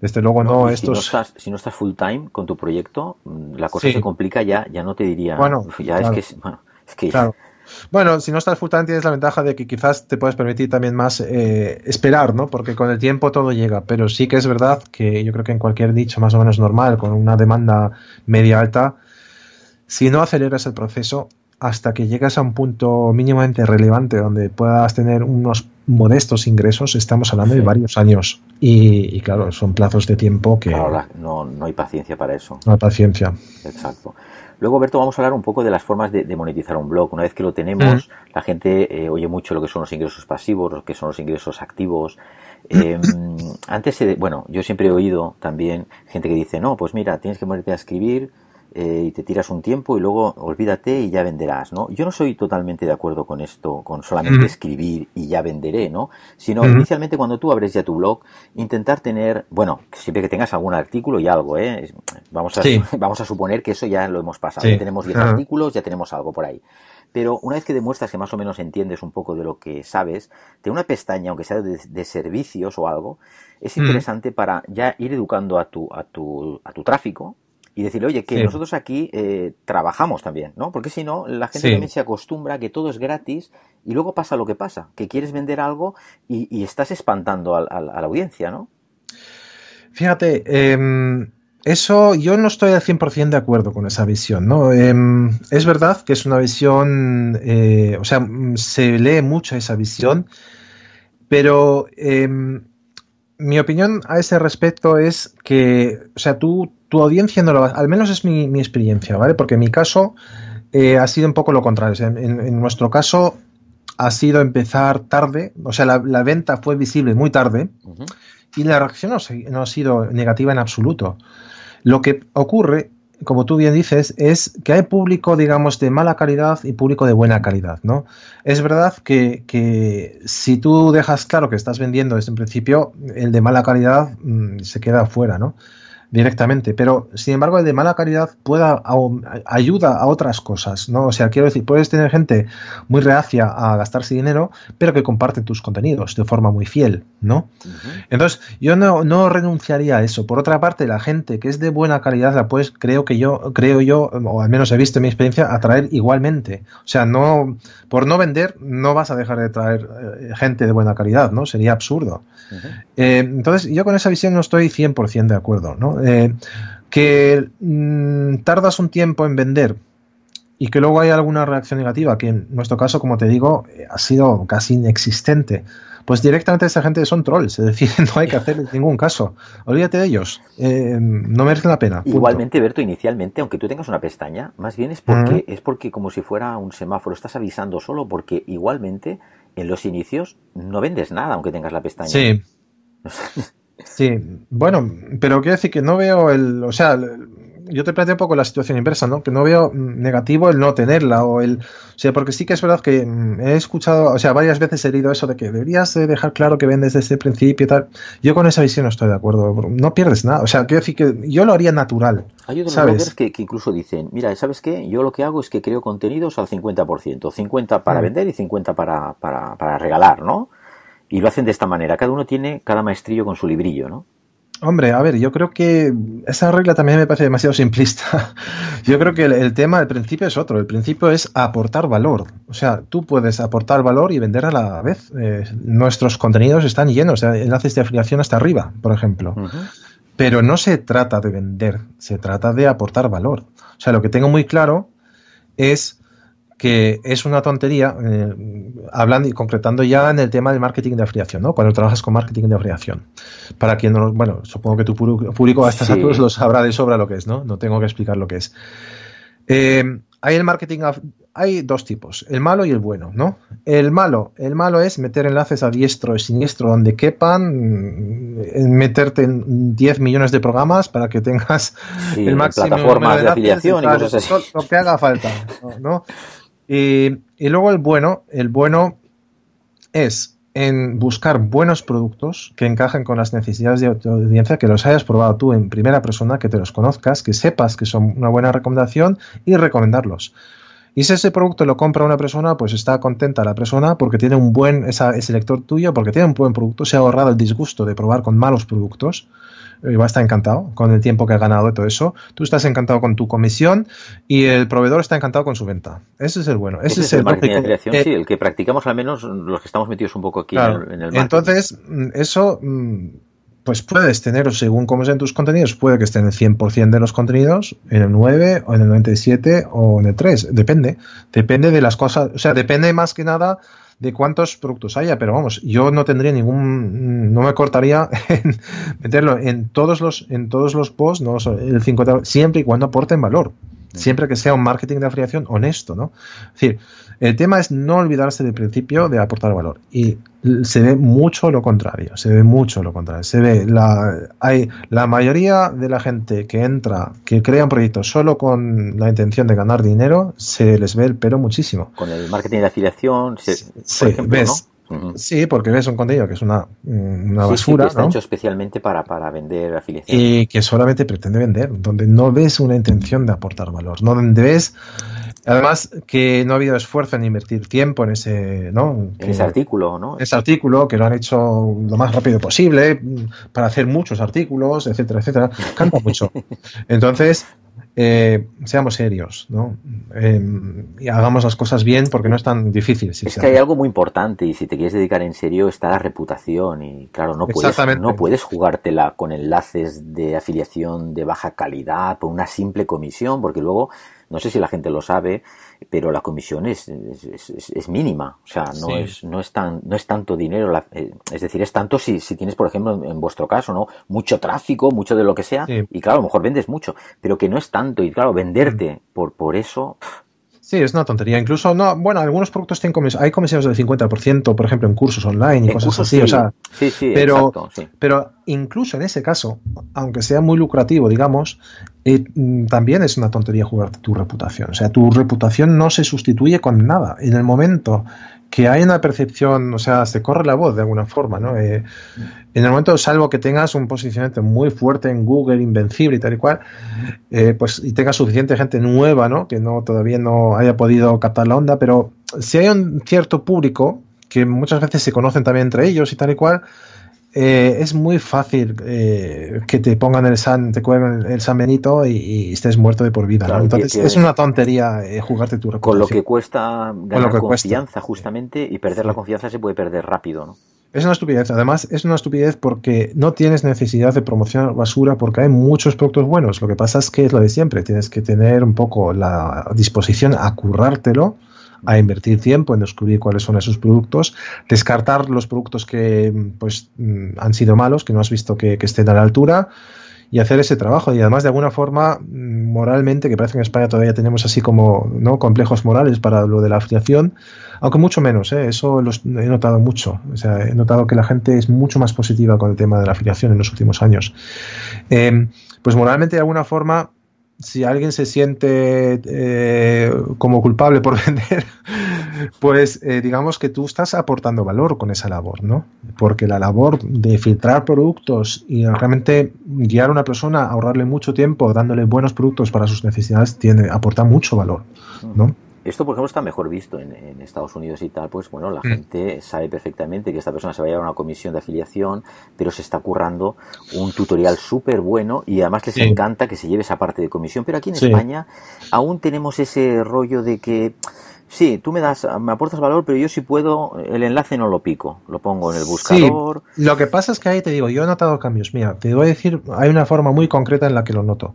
[SPEAKER 2] Desde luego no, estos...
[SPEAKER 1] Si no, estás, full time con tu proyecto, mm, la cosa se complica ya, ya no te diría... Bueno, ya
[SPEAKER 2] Bueno, si no estás full time tienes la ventaja de que quizás te puedes permitir también más eh, esperar, ¿no? Porque con el tiempo todo llega, pero sí que es verdad que yo creo que en cualquier nicho más o menos normal, con una demanda media alta, si no aceleras el proceso hasta que llegas a un punto mínimamente relevante donde puedas tener unos modestos ingresos, estamos hablando de varios años. Y, claro, son plazos de tiempo que... Claro,
[SPEAKER 1] no, hay paciencia para eso.
[SPEAKER 2] No hay paciencia.
[SPEAKER 1] Exacto. Luego, Berto, vamos a hablar un poco de las formas de, monetizar un blog. Una vez que lo tenemos, la gente eh, oye mucho lo que son los ingresos pasivos, lo que son los ingresos activos. (clears throat) Em, antes, bueno, yo siempre he oído también gente que dice, no, pues mira, tienes que ponerte a escribir eh, y te tiras un tiempo y luego olvídate y ya venderás, ¿no? Yo no soy totalmente de acuerdo con esto, con solamente escribir y ya venderé, ¿no? Sino inicialmente cuando tú abres ya tu blog, intentar tener, bueno, siempre que tengas algún artículo y algo, ¿eh? Vamos a, (laughs) vamos a suponer que eso ya lo hemos pasado. Ya tenemos 10 artículos, ya tenemos algo por ahí. Pero una vez que demuestras que más o menos entiendes un poco de lo que sabes, de una pestaña, aunque sea de, de servicios o algo, es interesante para ya ir educando a tu, a tu, a tu tráfico y decirle, oye, que nosotros aquí eh, trabajamos también, ¿no? Porque si no, la gente también se acostumbra a que todo es gratis y luego pasa lo que pasa, que quieres vender algo y, estás espantando a, la audiencia, ¿no?
[SPEAKER 2] Fíjate, em, eso yo no estoy al 100% de acuerdo con esa visión, ¿no? Em, es verdad que es una visión, eh, o sea, se lee mucho esa visión, pero em, mi opinión a ese respecto es que, o sea, tú tu audiencia no lo va, al menos es mi, experiencia, ¿vale? Porque en mi caso eh, ha sido un poco lo contrario. En, nuestro caso ha sido empezar tarde, o sea, la, venta fue visible muy tarde y la reacción no, ha sido negativa en absoluto. Lo que ocurre, como tú bien dices, es que hay público, digamos, de mala calidad y público de buena calidad, ¿no? Es verdad que, si tú dejas claro que estás vendiendo desde un principio, el de mala calidad mm, se queda afuera, ¿no? directamente. Pero, sin embargo, el de mala calidad pueda ayuda a otras cosas, ¿no? O sea, quiero decir, puedes tener gente muy reacia a gastarse dinero, pero que comparte tus contenidos de forma muy fiel, ¿no? Entonces, yo no, renunciaría a eso. Por otra parte, la gente que es de buena calidad la puedes, creo que yo, creo yo, o al menos he visto en mi experiencia, atraer igualmente. O sea, no, por no vender, no vas a dejar de traer eh, gente de buena calidad, ¿no? Sería absurdo. Eh, entonces, yo con esa visión no estoy 100% de acuerdo, ¿no? Eh, que mm, tardas un tiempo en vender y que luego hay alguna reacción negativa, que en nuestro caso, como te digo, eh, ha sido casi inexistente. Pues directamente esa gente son trolls, (laughs) es decir, no hay que hacer ningún caso. Olvídate de ellos, eh, no merece la pena. Igualmente,
[SPEAKER 1] Berto, inicialmente, aunque tú tengas una pestaña, más bien es porque, es porque como si fuera un semáforo, estás avisando solo porque igualmente en los inicios no vendes nada aunque tengas la pestaña.
[SPEAKER 2] Sí. (laughs) Sí, bueno, pero quiero decir que no veo el, o sea, yo te planteo un poco la situación inversa, ¿no? Que no veo mm, negativo el no tenerla o el, o sea, porque sí que es verdad que mm, he escuchado, o sea, varias veces he leído eso de que deberías dejar claro que vendes desde el principio y tal. Yo con esa visión no estoy de acuerdo, no pierdes nada, o sea, quiero decir que yo lo haría natural. Hay otros bloggers
[SPEAKER 1] que, incluso dicen, mira, ¿sabes qué? Yo lo que hago es que creo contenidos al 50%, 50 para mm. vender y 50 para, para, para regalar, ¿no? y lo hacen de esta manera. Cada
[SPEAKER 2] uno tiene, cada maestrillo con su librillo, ¿no? Hombre, a ver, yo creo que esa regla también me parece demasiado simplista. (laughs) Yo creo que el, tema, el principio es otro. El principio es aportar valor. O sea, tú puedes aportar valor y vender a la vez. Eh, nuestros contenidos están llenos de enlaces de afiliación hasta arriba, por ejemplo. Pero no se trata de vender, se trata de aportar valor. O sea, lo que tengo muy claro es que es una tontería, eh, hablando y concretando ya en el tema del marketing de afiliación, ¿no? Cuando trabajas con marketing de afiliación. Para quien no, bueno, supongo que tu público a estas alturas lo sabrá de sobra lo que es, ¿no? No tengo que explicar lo que es. Eh, hay el marketing, hay dos tipos, el malo y el bueno, ¿no? El malo, el malo es meter enlaces a diestro y siniestro donde quepan, mm, meterte en 10 millones de programas para que tengas el máximo plataformas de, de afiliación y Lo que haga falta, ¿no? (laughs) y luego el bueno, el bueno es en buscar buenos productos que encajen con las necesidades de audiencia, que los hayas probado tú en primera persona, que te los conozcas, que sepas que son una buena recomendación y recomendarlos. Y si ese producto lo compra una persona, pues está contenta la persona porque tiene un buen, ese lector tuyo, porque tiene un buen producto, se ha ahorrado el disgusto de probar con malos productos. Eh, va a estar encantado con el tiempo que ha ganado y todo eso. Tú estás encantado con tu comisión y el proveedor está encantado con su venta. Ese es el bueno. Ese, es, el, el eh, sí, el
[SPEAKER 1] que practicamos al menos los que estamos metidos un poco aquí en el Entonces,
[SPEAKER 2] mm, eso mm, pues puedes tener, según cómo sean tus contenidos, puede que estén el 100% de los contenidos, en el 9 o en el 97 o en el 3, depende, depende de las cosas, o sea, depende más que nada de cuántos productos haya, pero vamos, yo no tendría ningún, no me cortaría (laughs) en meterlo en todos los, en todos los posts, no, el siempre y cuando aporten valor siempre que sea un marketing de afiliación honesto, ¿no? Es decir, el tema es no olvidarse del principio de aportar valor y se ve mucho lo contrario, se ve mucho lo contrario, se ve la hay la mayoría de la gente que entra, que crea un proyecto solo con la intención de ganar dinero, se les ve el pelo muchísimo. Con
[SPEAKER 1] el marketing de afiliación, se, sí, por ejemplo, ves,
[SPEAKER 2] Sí, porque ves un contenido que es una, mm, una basura. Sí, está hecho especialmente para, vender afiliación. Y que solamente pretende vender, donde no ves una intención de aportar valor, no donde ves. Además, que no ha habido esfuerzo en invertir tiempo en ese, ¿no? ese artículo, ¿no? Ese artículo, que lo han hecho lo más rápido posible, mm, para hacer muchos artículos, etcétera, etcétera. Canta mucho. (laughs) Entonces, eh, seamos serios, ¿no? Eh, y hagamos las cosas bien porque no es tan difícil. es que hay
[SPEAKER 1] algo muy importante y si te quieres dedicar en serio está la reputación y claro, no puedes, no puedes jugártela con enlaces de afiliación de baja calidad por una simple comisión porque luego, no sé si la gente lo sabe, pero la comisión es, es, mínima, o sea, no, es, no, es, tan, no es tanto dinero, eh, es decir, es tanto si, si tienes, por ejemplo, en, vuestro caso, ¿no? Mucho tráfico, mucho de lo que sea, y claro, a lo mejor vendes mucho, pero que no es tanto, y claro, venderte mm. por, por eso...
[SPEAKER 2] Sí, es una tontería. Incluso, no, bueno, algunos productos tienen comisiones, hay comisiones del 50%, por ejemplo, en cursos online y cosas así. O sea, sí, sí, pero, pero incluso en ese caso, aunque sea muy lucrativo, digamos, Mm, también es una tontería jugarte tu reputación. O sea, tu reputación no se sustituye con nada. En el momento que hay una percepción, o sea, se corre la voz de alguna forma, ¿no? Eh, en el momento, salvo que tengas un posicionamiento muy fuerte en Google, invencible y tal y cual, eh, pues y tengas suficiente gente nueva, ¿no? Que no todavía no haya podido captar la onda, pero si hay un cierto público que muchas veces se conocen también entre ellos y tal y cual, eh, es muy fácil eh, que te pongan el San, te el San Benito y, estés muerto de por vida. Entonces es una tontería eh, jugarte tu Con lo que cuesta ganar
[SPEAKER 1] confianza, justamente, y perder la confianza se puede perder rápido,
[SPEAKER 2] Es una estupidez. Además, es una estupidez porque no tienes necesidad de promocionar basura porque hay muchos productos buenos. Lo que pasa es que es lo de siempre. Tienes que tener un poco la disposición a currártelo a invertir tiempo en descubrir cuáles son esos productos, descartar los productos que pues, mm, han sido malos, que no has visto que, estén a la altura y hacer ese trabajo. Y además, de alguna forma, mm, moralmente, que parece que en España todavía tenemos así como ¿no? complejos morales para lo de la afiliación, aunque mucho menos, ¿eh? eso he notado mucho. O sea, he notado que la gente es mucho más positiva con el tema de la afiliación en los últimos años. Em, pues moralmente, de alguna forma, si alguien se siente eh, como culpable por (laughs) vender, pues eh, digamos que tú estás aportando valor con esa labor, ¿no? Porque la labor de filtrar productos y realmente guiar a una persona, ahorrarle mucho tiempo, dándole buenos productos para sus necesidades, tiene, aporta mucho valor, ¿no?
[SPEAKER 1] Esto, por ejemplo, está mejor visto en, Estados Unidos y tal, pues bueno, la mm. gente sabe perfectamente que esta persona se va a llevar a una comisión de afiliación, pero se está currando un tutorial súper bueno y además les encanta que se lleve esa parte de comisión. Pero aquí en España aún tenemos ese rollo de que sí, tú me das, me aportas valor, pero yo si puedo, el enlace no lo pico, lo pongo en el buscador.
[SPEAKER 2] lo que pasa es que ahí te digo, yo he notado cambios. Mira, te voy a decir, hay una forma muy concreta en la que lo noto.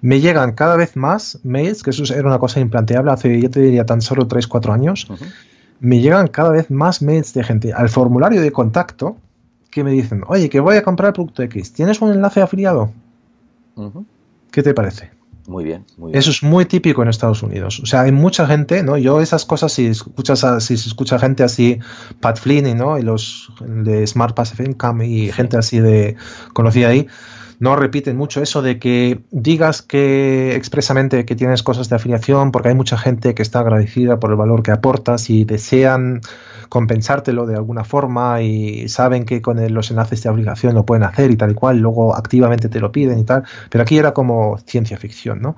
[SPEAKER 2] Me llegan cada vez más mails, que eso era una cosa implanteable hace, yo te diría, tan solo 3-4 años. Me llegan cada vez más mails de gente al formulario de contacto que me dicen, oye, que voy a comprar el producto X, ¿tienes un enlace afiliado? ¿Qué te parece? Muy bien, muy bien, Eso es muy típico en Estados Unidos. O sea, hay mucha gente, ¿no? Yo esas cosas, si escuchas se escucha gente así, Pat Flynn y, ¿no? y los de Smart Passive Income y gente así de conocida ahí, no repiten mucho eso de que digas que expresamente que tienes cosas de afiliación porque hay mucha gente que está agradecida por el valor que aportas y desean compensártelo de alguna forma y saben que con los enlaces de obligación lo pueden hacer y tal y cual, luego activamente te lo piden y tal, pero aquí era como ciencia ficción, ¿no?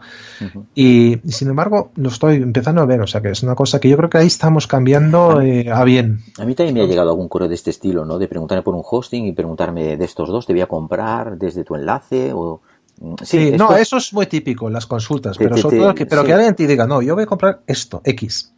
[SPEAKER 2] Y sin embargo, lo estoy empezando a ver, o sea que es una cosa que yo creo que ahí estamos cambiando eh, a bien.
[SPEAKER 1] A mí también me ha llegado algún correo de este estilo, ¿no? De preguntarme por un hosting y preguntarme de estos dos, te voy a comprar desde tu enlace o... Mm, sí, no, eso
[SPEAKER 2] es muy típico, las consultas, pero, pero que alguien te diga, no, yo voy a comprar esto, X.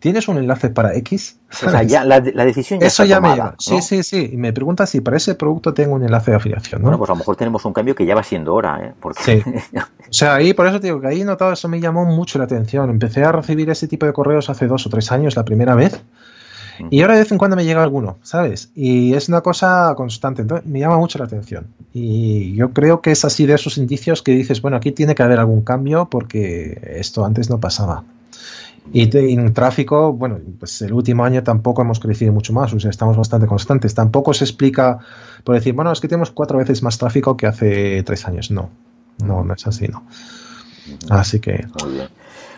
[SPEAKER 2] ¿Tienes un enlace para X? O sea, ya la, decisión ya Eso ya me Sí, sí, sí. Y me pregunta si para ese producto tengo un enlace de afiliación. ¿no? Bueno,
[SPEAKER 1] pues a lo mejor tenemos un cambio que ya va siendo hora. ¿eh? Sí. (laughs) o
[SPEAKER 2] sea, ahí por eso te digo que ahí notado, eso me llamó mucho la atención. Empecé a recibir ese tipo de correos hace dos o tres años, la primera vez. Mm. Y ahora de vez en cuando me llega alguno, ¿sabes? Y es una cosa constante, entonces me llama mucho la atención. Y yo creo que es así de esos indicios que dices, bueno, aquí tiene que haber algún cambio porque esto antes no pasaba. Y en tráfico, bueno, pues el último año tampoco hemos crecido mucho más, o sea, estamos bastante constantes. Tampoco se explica por decir, bueno, es que tenemos cuatro veces más tráfico que hace tres años. No, no, no es así, no. Así que.
[SPEAKER 1] bien.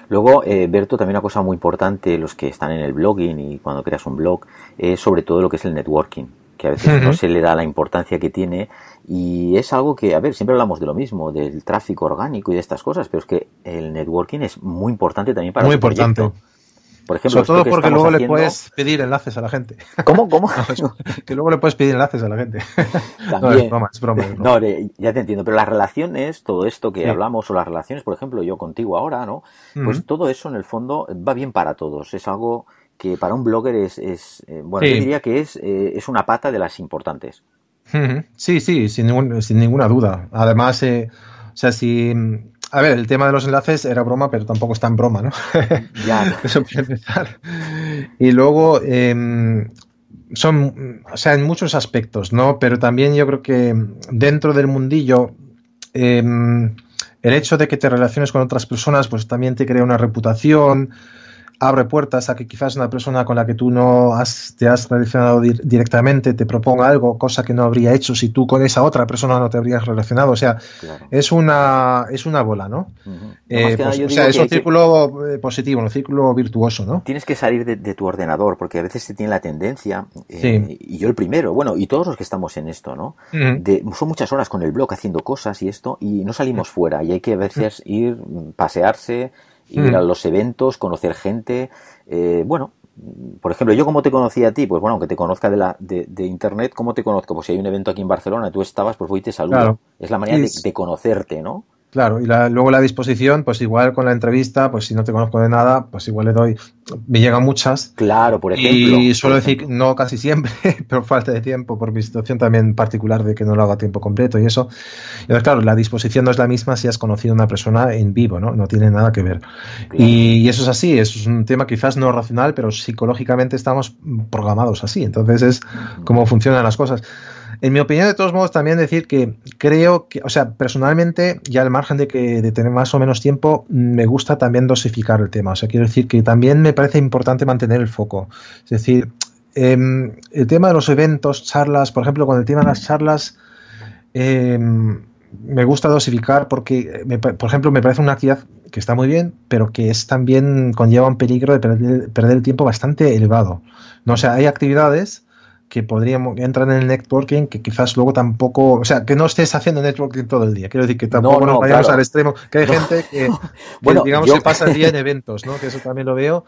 [SPEAKER 1] Luego, eh, Berto, también una cosa muy importante, los que están en el blogging y cuando creas un blog, es sobre todo lo que es el networking, que a veces no se le da la importancia que tiene y es algo que, a ver, siempre hablamos de lo mismo, del tráfico orgánico y de estas cosas, pero es que el networking es muy importante también para... Muy importante. Por ejemplo, Sobre todo porque luego le puedes
[SPEAKER 2] pedir enlaces a la gente. ¿Cómo? ¿Cómo? (laughs) que luego le puedes pedir enlaces a la gente. También, (laughs) no, es
[SPEAKER 1] (laughs) No, ya te entiendo, pero las relaciones, todo esto que hablamos, o las relaciones, por ejemplo, yo contigo ahora, ¿no? Pues todo eso en el fondo va bien para todos. Es algo que para un blogger es, es eh, bueno, yo diría que es, eh, es una pata de las importantes.
[SPEAKER 2] Sí, sí, sin, ninguna duda. Además, eh, o sea, si. A ver, el tema de los enlaces era broma, pero tampoco está en broma, ¿no? (laughs) Ya. (laughs) Eso empezar. Y luego, em, son, o sea, en muchos aspectos, ¿no? Pero también yo creo que dentro del mundillo, em, el hecho de que te relaciones con otras personas, pues también te crea una reputación abre puertas a que quizás una persona con la que tú no has, te has relacionado directamente te proponga algo, cosa que no habría hecho si tú con esa otra persona no te habrías relacionado. O sea, es, una, es una bola, ¿no? Eh, pues, o sea, es un círculo eh, positivo, un círculo virtuoso, ¿no? Tienes que
[SPEAKER 1] salir de, tu ordenador, porque a veces se tiene la tendencia, eh, y yo el primero, bueno, y todos los que estamos en esto, ¿no? son muchas horas con el blog haciendo cosas y esto, y no salimos fuera, y hay que a veces ir, mm, pasearse, ir a mm. los eventos, conocer gente. Eh, bueno, por ejemplo, yo cómo te conocí a ti, pues bueno, aunque te conozca de, la, de, internet, ¿cómo te conozco? Pues si hay un evento aquí en Barcelona, tú estabas, pues voy y te saludo. Es la manera de, conocerte, ¿no?
[SPEAKER 2] Claro, y luego la disposición, pues igual con la entrevista, pues si no te conozco de nada, pues igual le doy, me llegan muchas. Claro, por ejemplo. Y suelo decir no casi siempre, (laughs) pero falta de tiempo, por mi situación también particular de que no lo haga a tiempo completo y eso. entonces, claro, la disposición no es la misma si has conocido a una persona en vivo, ¿no? No tiene nada que ver. Y, eso es así, es un tema quizás no racional, pero psicológicamente estamos programados así. Entonces es como funcionan las cosas. En mi opinión, de todos modos, también decir que creo que, o sea, personalmente, ya al margen de que de tener más o menos tiempo, me gusta también dosificar el tema. O sea, quiero decir que también me parece importante mantener el foco. Es decir, em, el tema de los eventos, charlas, por ejemplo, con el tema de las charlas, em, me gusta dosificar porque, por ejemplo, me parece una actividad que está muy bien, pero que es también conlleva un peligro de perder, el tiempo bastante elevado. o sea, hay actividades que podríamos entrar en el networking, que quizás luego tampoco, o sea, que no estés haciendo networking todo el día. Quiero decir que tampoco nos vayamos al extremo, que hay gente (laughs) que, bueno, digamos, que pasa el día en eventos, ¿no? Que eso también lo veo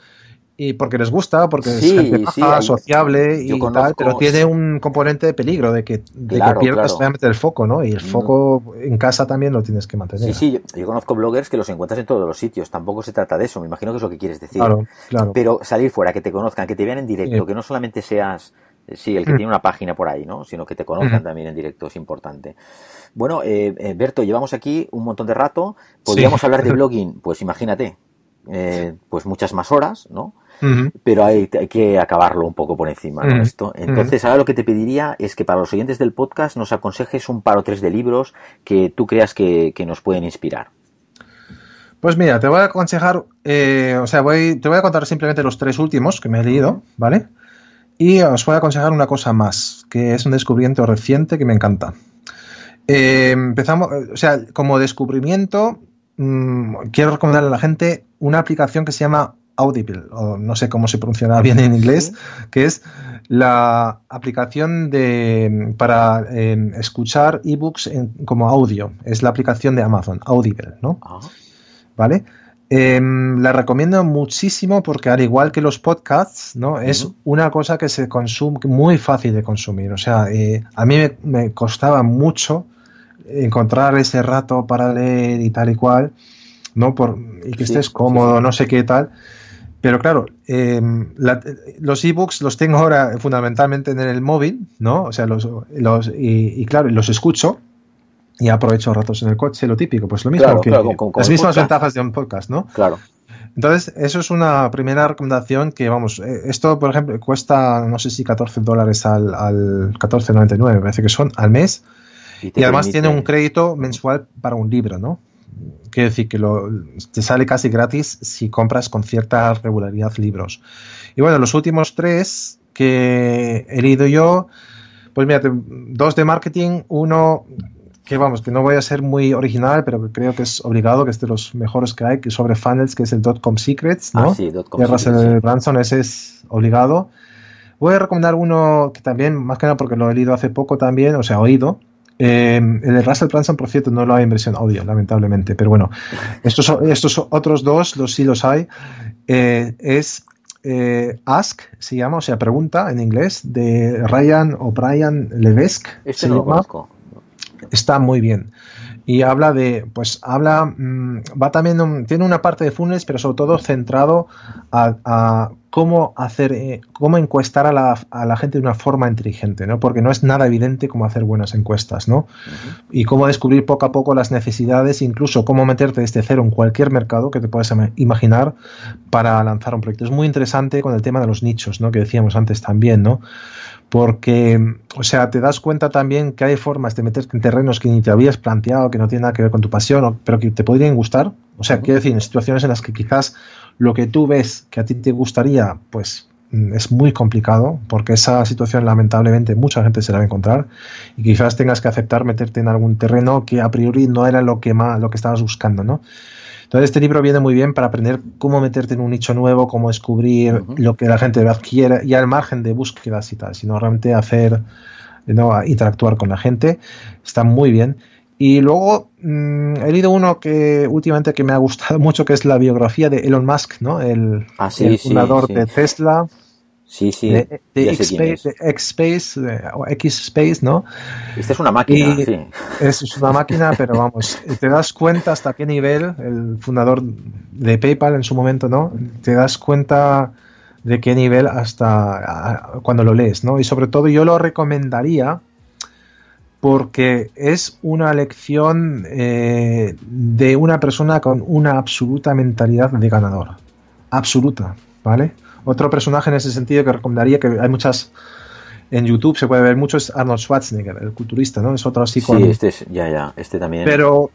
[SPEAKER 2] y porque les gusta, porque es gente sociable y conozco, tal, pero tiene un componente de peligro de que, pierdas realmente el foco, ¿no? Y el mm. foco en casa también lo tienes que mantener. Sí,
[SPEAKER 1] sí, yo, conozco bloggers que los encuentras en todos los sitios, tampoco se trata de eso, me imagino que es lo que quieres decir. Claro, Pero salir fuera, que te conozcan, que te vean en directo, que no solamente seas Sí, el que mm. tiene una página por ahí, ¿no? Sino que te conozcan también en directo es importante. Bueno, eh, eh, Berto, llevamos aquí un montón de rato. Podríamos hablar de (laughs) blogging, pues imagínate, eh, pues muchas más horas, ¿no? Pero hay, que acabarlo un poco por encima ¿no? esto. Entonces, ahora lo que te pediría es que para los oyentes del podcast nos aconsejes un par o tres de libros que tú creas que, nos pueden inspirar.
[SPEAKER 2] Pues mira, te voy a aconsejar, o sea, voy, te voy a contar simplemente los tres últimos que me he leído, ¿vale? Y os voy a aconsejar una cosa más, que es un descubrimiento reciente que me encanta. Eh, empezamos, o sea, como descubrimiento, mm, quiero recomendarle a la gente una aplicación que se llama Audible, o no sé cómo se pronunciará bien en inglés, que es la aplicación de, para em, escuchar ebooks en, como audio. Es la aplicación de Amazon, Audible, ¿no? Ah. ¿Vale? Em, la recomiendo muchísimo porque al igual que los podcasts, ¿no? Es una cosa que se consume muy fácil de consumir. O sea, eh, a mí me, costaba mucho encontrar ese rato para leer y tal y cual, ¿no? Por, y que estés cómodo, no sé qué tal. Pero claro, em, los ebooks los tengo ahora fundamentalmente en el móvil, ¿no? O sea, los, los y, y claro, los escucho y aprovecho ratos en el coche, lo típico, pues lo mismo. las mismas ventajas de un podcast, ¿no? Claro. Entonces, eso es una primera recomendación que, vamos, eh, esto, por ejemplo, cuesta, no sé si 14 dólares al, 14,99, parece que son, al mes. Y, además tiene un crédito mensual para un libro, ¿no? Quiere decir que te sale casi gratis si compras con cierta regularidad libros. Y bueno, los últimos tres que he leído yo, pues mira, dos de marketing, uno que vamos, que no voy a ser muy original, pero creo que es obligado, que es de los mejores que hay, que sobre funnels, que es el .com Secrets, ¿no? Ah, sí, .com de Russell Branson, ese es obligado. Voy a recomendar uno que también, más que nada porque lo he leído hace poco también, o sea, oído. Em, el Russell Branson, por cierto, no lo hay en versión audio, lamentablemente, pero bueno, (laughs) estos, estos otros dos, los sí los hay, eh, es eh, ask, se llama, o sea, pregunta en inglés, de Ryan Brian Levesque. Este está muy bien. Y habla de, pues habla, mm, va también, tiene una parte de funes pero sobre todo centrado a, cómo hacer, eh, cómo encuestar a la, gente de una forma inteligente, ¿no? Porque no es nada evidente cómo hacer buenas encuestas, ¿no? Y cómo descubrir poco a poco las necesidades, incluso cómo meterte desde cero en cualquier mercado que te puedas imaginar para lanzar un proyecto. Es muy interesante con el tema de los nichos, ¿no? Que decíamos antes también, ¿no? porque, o sea, te das cuenta también que hay formas de meterte en terrenos que ni te habías planteado, que no tienen nada que ver con tu pasión, pero que te podrían gustar. O sea, quiero decir, en situaciones en las que quizás lo que tú ves que a ti te gustaría, pues mm, es muy complicado, porque esa situación lamentablemente mucha gente se la va a encontrar y quizás tengas que aceptar meterte en algún terreno que a priori no era lo que más, lo que estabas buscando, ¿no? Entonces este libro viene muy bien para aprender cómo meterte en un nicho nuevo, cómo descubrir lo que la gente de verdad quiere, ya al margen de búsquedas y tal, sino realmente hacer, ¿no? interactuar con la gente. Está muy bien. Y luego mm, he leído uno que últimamente que me ha gustado (laughs) mucho, que es la biografía de Elon Musk, ¿no? El, ah, fundador de Tesla. Sí, sí. De, Xspace X-Space, o X-Space, ¿no?
[SPEAKER 1] Esta es una máquina,
[SPEAKER 2] Es una máquina, (laughs) pero vamos, te das cuenta hasta qué nivel el fundador de PayPal en su momento, ¿no? Te das cuenta de qué nivel hasta cuando lo lees, ¿no? Y sobre todo yo lo recomendaría porque es una lección eh, de una persona con una absoluta mentalidad de ganador. Absoluta, ¿vale? Otro personaje en ese sentido que recomendaría, que hay muchas en YouTube, se puede ver mucho, es Arnold Schwarzenegger, el culturista, ¿no? Es otro psicólogo. Sí, este ya, ya, este también. Pero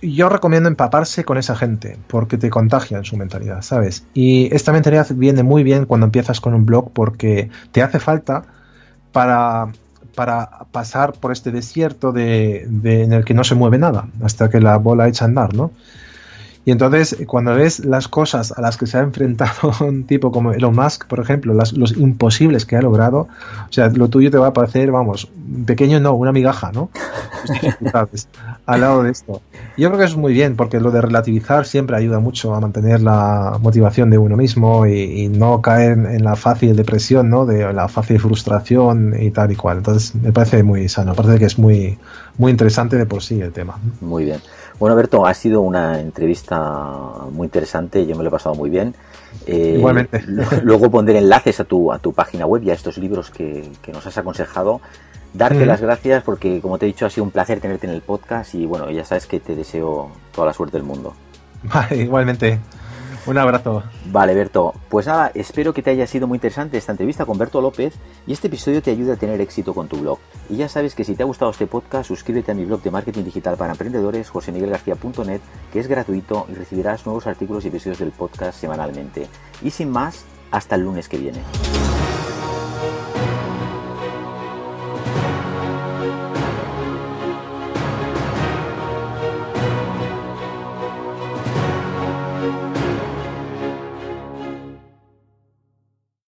[SPEAKER 2] yo recomiendo empaparse con esa gente, porque te contagian su mentalidad, ¿sabes? Y esta mentalidad viene muy bien cuando empiezas con un blog, porque te hace falta para para pasar por este desierto de, de, en el que no se mueve nada, hasta que la bola echa a andar, ¿no? Y entonces, cuando ves las cosas a las que se ha enfrentado (laughs) un tipo como Elon Musk, por ejemplo, los imposibles que ha logrado, o sea, lo tuyo te va a parecer, vamos, pequeño no, una migaja, ¿no? (laughs) al lado de esto. Yo creo que es muy bien, porque lo de relativizar siempre ayuda mucho a mantener la motivación de uno mismo y, no caer en la fácil depresión, ¿no? De la fácil frustración y tal y cual. Entonces, me parece muy sano, aparte parece que es muy, muy interesante de por sí el tema.
[SPEAKER 1] Muy bien. Bueno, Alberto, ha sido una entrevista muy interesante, yo me lo he pasado muy bien. Eh, igualmente. (laughs) Luego pondré enlaces a tu, a tu página web y a estos libros que, nos has aconsejado. Darte las gracias porque, como te he dicho, ha sido un placer tenerte en el podcast y bueno, ya sabes que te deseo toda la suerte del mundo.
[SPEAKER 2] (laughs) Igualmente. Un abrazo.
[SPEAKER 1] Vale, Berto. Pues nada, espero que te haya sido muy interesante esta entrevista con Berto López y este episodio te ayude a tener éxito con tu blog. Y ya sabes que si te ha gustado este podcast, suscríbete a mi blog de marketing digital para emprendedores, josemiguelgarcía.net, que es gratuito y recibirás nuevos artículos y episodios del podcast semanalmente. Y sin más, hasta el lunes que viene.